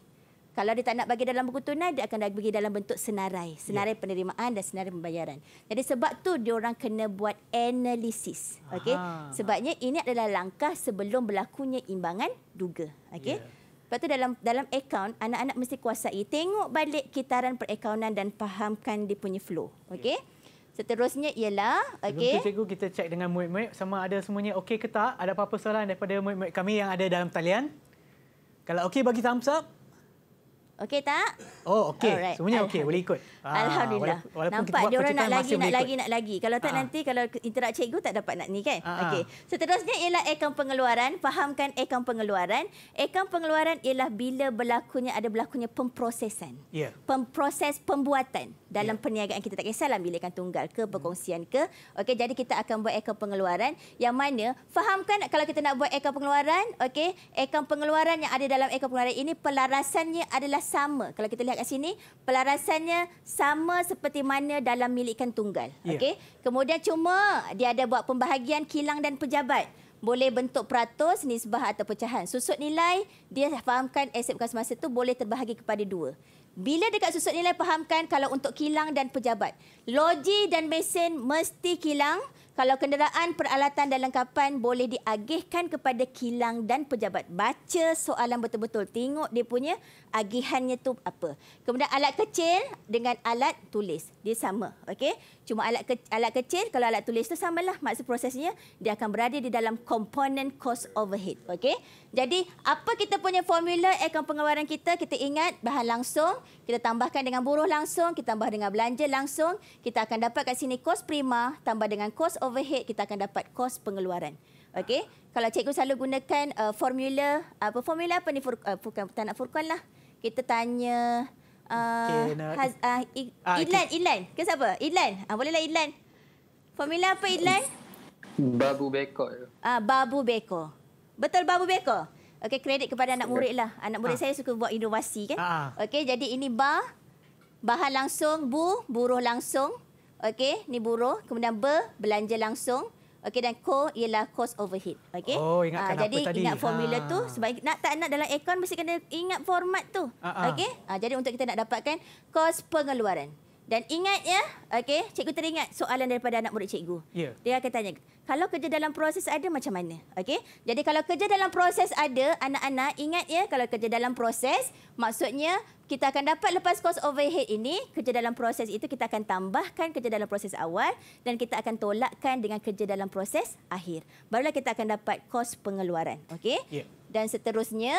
kalau dia tak nak bagi dalam buku tunai, dia akan bagi dalam bentuk senarai. Senarai ya. penerimaan dan senarai pembayaran. Jadi sebab tu dia orang kena buat analisis. Okay? Sebabnya ini adalah langkah sebelum berlakunya imbangan duga. Okay? Ya. Lepas tu dalam dalam akaun, anak-anak mesti kuasai. Tengok balik kitaran perakaunan dan fahamkan dia punya flow. Okay? Ya. Seterusnya ialah okey. Okey cikgu kita cek dengan murid-murid sama ada semuanya okey ke tak? Ada apa-apa soalan daripada murid-murid kami yang ada dalam talian? Kalau okey bagi thumbs up. Okey tak? Oh, okey. Semuanya okey, boleh ikut. Ah, Alhamdulillah. Walaupun Nampak dia orang nak lagi nak lagi nak lagi. Kalau tak ah. nanti kalau interak cikgu tak dapat nak ni kan. Ah. Okey. Ah. Seterusnya ialah akaun pengeluaran. Fahamkan akaun pengeluaran. Akaun pengeluaran ialah bila berlakunya ada berlakunya pemprosesan. Yeah. Pemproses pembuatan dalam yeah. perniagaan kita tak kisahlah bila akan tunggal ke berkongsian ke. Okey jadi kita akan buat akaun pengeluaran yang mana fahamkan kalau kita nak buat akaun pengeluaran okey akaun pengeluaran yang ada dalam akaun pengeluaran ini pelarasannya adalah sama. Kalau kita lihat kat sini pelarasannya sama seperti mana dalam milikan tunggal. Yeah. Okey. Kemudian cuma dia ada buat pembahagian kilang dan pejabat. Boleh bentuk peratus, nisbah atau pecahan. Susut nilai, dia fahamkan aset bekas masa itu boleh terbahagi kepada dua. Bila dekat susut nilai, fahamkan kalau untuk kilang dan pejabat. logi dan mesin mesti kilang. Kalau kenderaan, peralatan dan lengkapan boleh diagihkan kepada kilang dan pejabat. Baca soalan betul-betul. Tengok dia punya agihannya tu apa. Kemudian alat kecil dengan alat tulis. Dia sama. okay? Cuma alat ke, alat kecil kalau alat tulis tu sama lah maksud prosesnya dia akan berada di dalam component cost overhead. Okay, Jadi apa kita punya formula akaun pengeluaran kita kita ingat bahan langsung kita tambahkan dengan buruh langsung, kita tambah dengan belanja langsung, kita akan dapat kat sini cost prima tambah dengan cost overhead kita akan dapat cost pengeluaran. Okay, Kalau cikgu selalu gunakan uh, formula apa formula apa ni Fur, uh, bukan tak nak furkan lah. Kita tanya Okay, uh, eh, nak... uh, Ilan, Ilan. Ke siapa? Ilan. Uh, bolehlah Ilan. Formula apa Ilan? Babu Beko. Ah, Babu Beko. Betul Babu Beko? Okey, kredit kepada anak murid lah. Anak murid ha. saya suka buat inovasi kan? Ha. Okey, jadi ini ba, bahan langsung, bu, buruh langsung. Okey, ni buruh. Kemudian be, belanja langsung. Okey dan co ialah cost overhead. Okey. Oh uh, jadi, tadi? ingat formula ha. tu sebab nak tak nak dalam aircon mesti kena ingat format tu. Uh-huh. Okey. Uh, jadi untuk kita nak dapatkan cost pengeluaran. Dan ingat ya, okay, cikgu teringat soalan daripada anak murid cikgu. Yeah. Dia akan tanya, kalau kerja dalam proses ada macam mana? Okay? Jadi kalau kerja dalam proses ada, anak-anak ingat ya, kalau kerja dalam proses, maksudnya kita akan dapat lepas kos overhead ini, kerja dalam proses itu kita akan tambahkan kerja dalam proses awal dan kita akan tolakkan dengan kerja dalam proses akhir. Barulah kita akan dapat kos pengeluaran. Okay? Yeah. Dan seterusnya,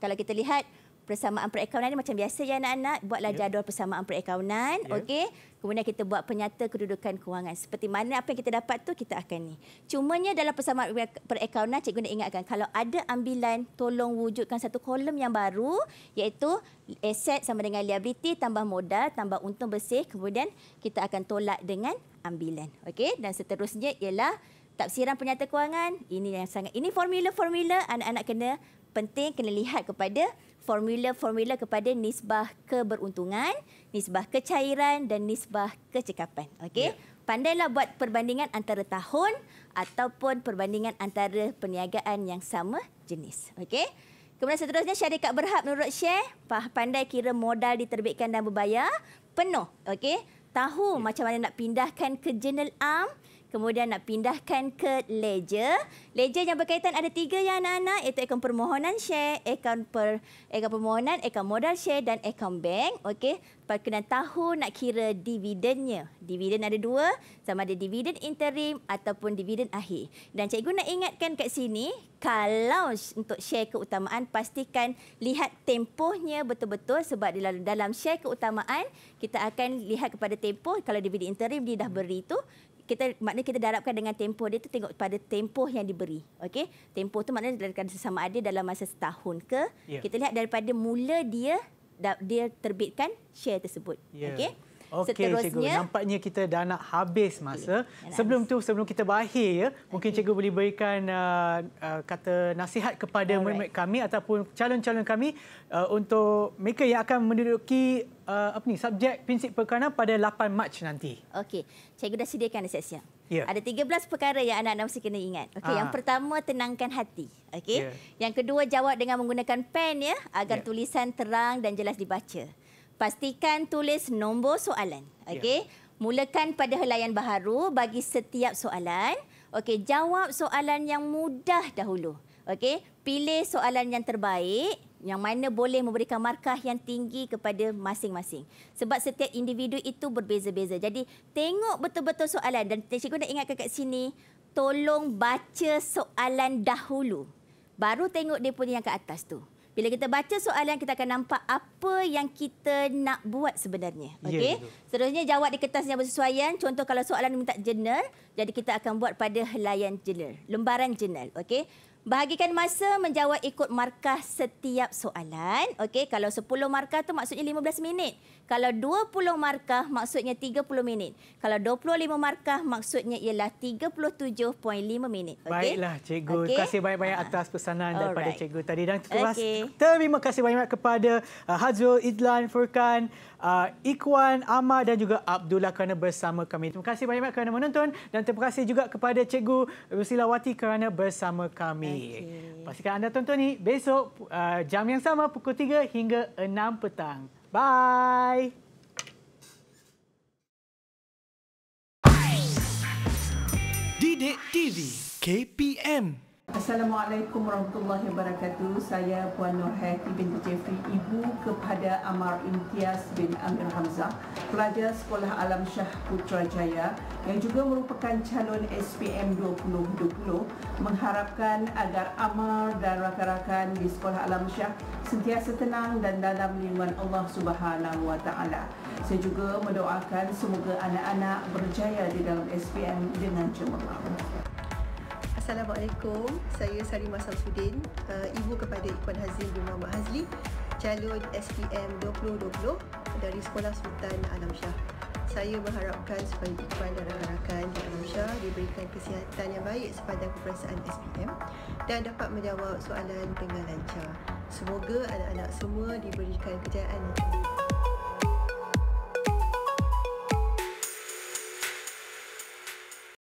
kalau kita lihat persamaan perakaunan ini macam biasa ya anak-anak buatlah yeah. jadual persamaan perakaunan yeah. okey kemudian kita buat penyata kedudukan kewangan seperti mana apa yang kita dapat tu kita akan ni Cuma cumanya dalam persamaan perakaunan cikgu nak ingatkan kalau ada ambilan tolong wujudkan satu kolom yang baru iaitu aset sama dengan liability tambah modal tambah untung bersih kemudian kita akan tolak dengan ambilan okey dan seterusnya ialah tafsiran penyata kewangan ini yang sangat ini formula-formula anak-anak kena penting kena lihat kepada formula-formula kepada nisbah keberuntungan, nisbah kecairan dan nisbah kecekapan. Okey. Yeah. Pandailah buat perbandingan antara tahun ataupun perbandingan antara perniagaan yang sama jenis. Okey. Kemudian seterusnya syarikat berhad menurut pah pandai kira modal diterbitkan dan berbayar penuh. Okey. Tahu yeah. macam mana nak pindahkan ke general arm kemudian nak pindahkan ke ledger. Ledger yang berkaitan ada tiga ya anak-anak iaitu akaun permohonan share, akaun per akaun permohonan, akaun modal share dan akaun bank. Okey, perkenan tahu nak kira dividennya. Dividen ada dua, sama ada dividen interim ataupun dividen akhir. Dan cikgu nak ingatkan kat sini, kalau untuk share keutamaan pastikan lihat tempohnya betul-betul sebab dalam share keutamaan kita akan lihat kepada tempoh kalau dividen interim dia dah beri tu kita maknanya kita darabkan dengan tempoh dia tu tengok pada tempoh yang diberi. Okey. Tempoh tu maknanya dilakukan sesama ada dalam masa setahun ke. Yeah. Kita lihat daripada mula dia dia terbitkan share tersebut. Yeah. Okey. Okey cikgu, nampaknya kita dah nak habis masa. Okay. Sebelum tu sebelum kita berakhir ya, okay. mungkin cikgu boleh berikan uh, uh, kata nasihat kepada murid-murid kami ataupun calon-calon kami uh, untuk mereka yang akan menduduki uh, apa ni subjek prinsip perkanan pada 8 Mac nanti. Okey, cikgu dah sediakan siap-siap. Yeah. Ada 13 perkara yang anak-anak mesti kena ingat. Okey, yang ah. pertama tenangkan hati. Okey. Yeah. Yang kedua jawab dengan menggunakan pen ya agar yeah. tulisan terang dan jelas dibaca. Pastikan tulis nombor soalan. Ya. Okey. Yeah. Mulakan pada helaian baharu bagi setiap soalan. Okey, jawab soalan yang mudah dahulu. Okey, pilih soalan yang terbaik yang mana boleh memberikan markah yang tinggi kepada masing-masing. Sebab setiap individu itu berbeza-beza. Jadi, tengok betul-betul soalan dan cikgu nak ingatkan kat sini, tolong baca soalan dahulu. Baru tengok dia punya yang kat atas tu. Bila kita baca soalan, kita akan nampak apa yang kita nak buat sebenarnya. Ya, okay? Yeah, Seterusnya jawab di kertas yang bersesuaian. Contoh kalau soalan minta jurnal, jadi kita akan buat pada helaian jurnal, lembaran jurnal. okay? Bahagikan masa menjawab ikut markah setiap soalan. Okey, kalau 10 markah tu maksudnya 15 minit. Kalau 20 markah maksudnya 30 minit. Kalau 25 markah maksudnya ialah 37.5 minit. Okay? Baiklah cikgu. Okay. Terima kasih banyak-banyak ha. atas pesanan Alright. daripada cikgu tadi dan terima, kasih banyak kepada uh, Hazrul Idlan Furkan uh, Ikwan, Ahmad dan juga Abdullah kerana bersama kami. Terima kasih banyak-banyak kerana menonton dan terima kasih juga kepada Cikgu Rusilawati kerana bersama kami. Pastikan anda tonton ni besok uh, jam yang sama pukul 3 hingga 6 petang. Bye! Didik TV KPM Assalamualaikum warahmatullahi wabarakatuh. Saya Puan Nur Hati binti Jeffrey, ibu kepada Amar Intias bin Amir Hamzah, pelajar Sekolah Alam Syah Putrajaya yang juga merupakan calon SPM 2020 mengharapkan agar Amar dan rakan-rakan di Sekolah Alam Syah sentiasa tenang dan dalam lindungan Allah Subhanahu Wa Saya juga mendoakan semoga anak-anak berjaya di dalam SPM dengan cemerlang. Assalamualaikum, saya Sarimah Samsudin, uh, ibu kepada Ikhwan Hazim bin Muhammad Hazli, calon SPM 2020 dari Sekolah Sultan Alam Shah. Saya berharapkan supaya Ikhwan dan rakan-rakan di Alam Shah diberikan kesihatan yang baik sepanjang perasaan SPM dan dapat menjawab soalan dengan lancar. Semoga anak-anak semua diberikan kejayaan yang terbaik.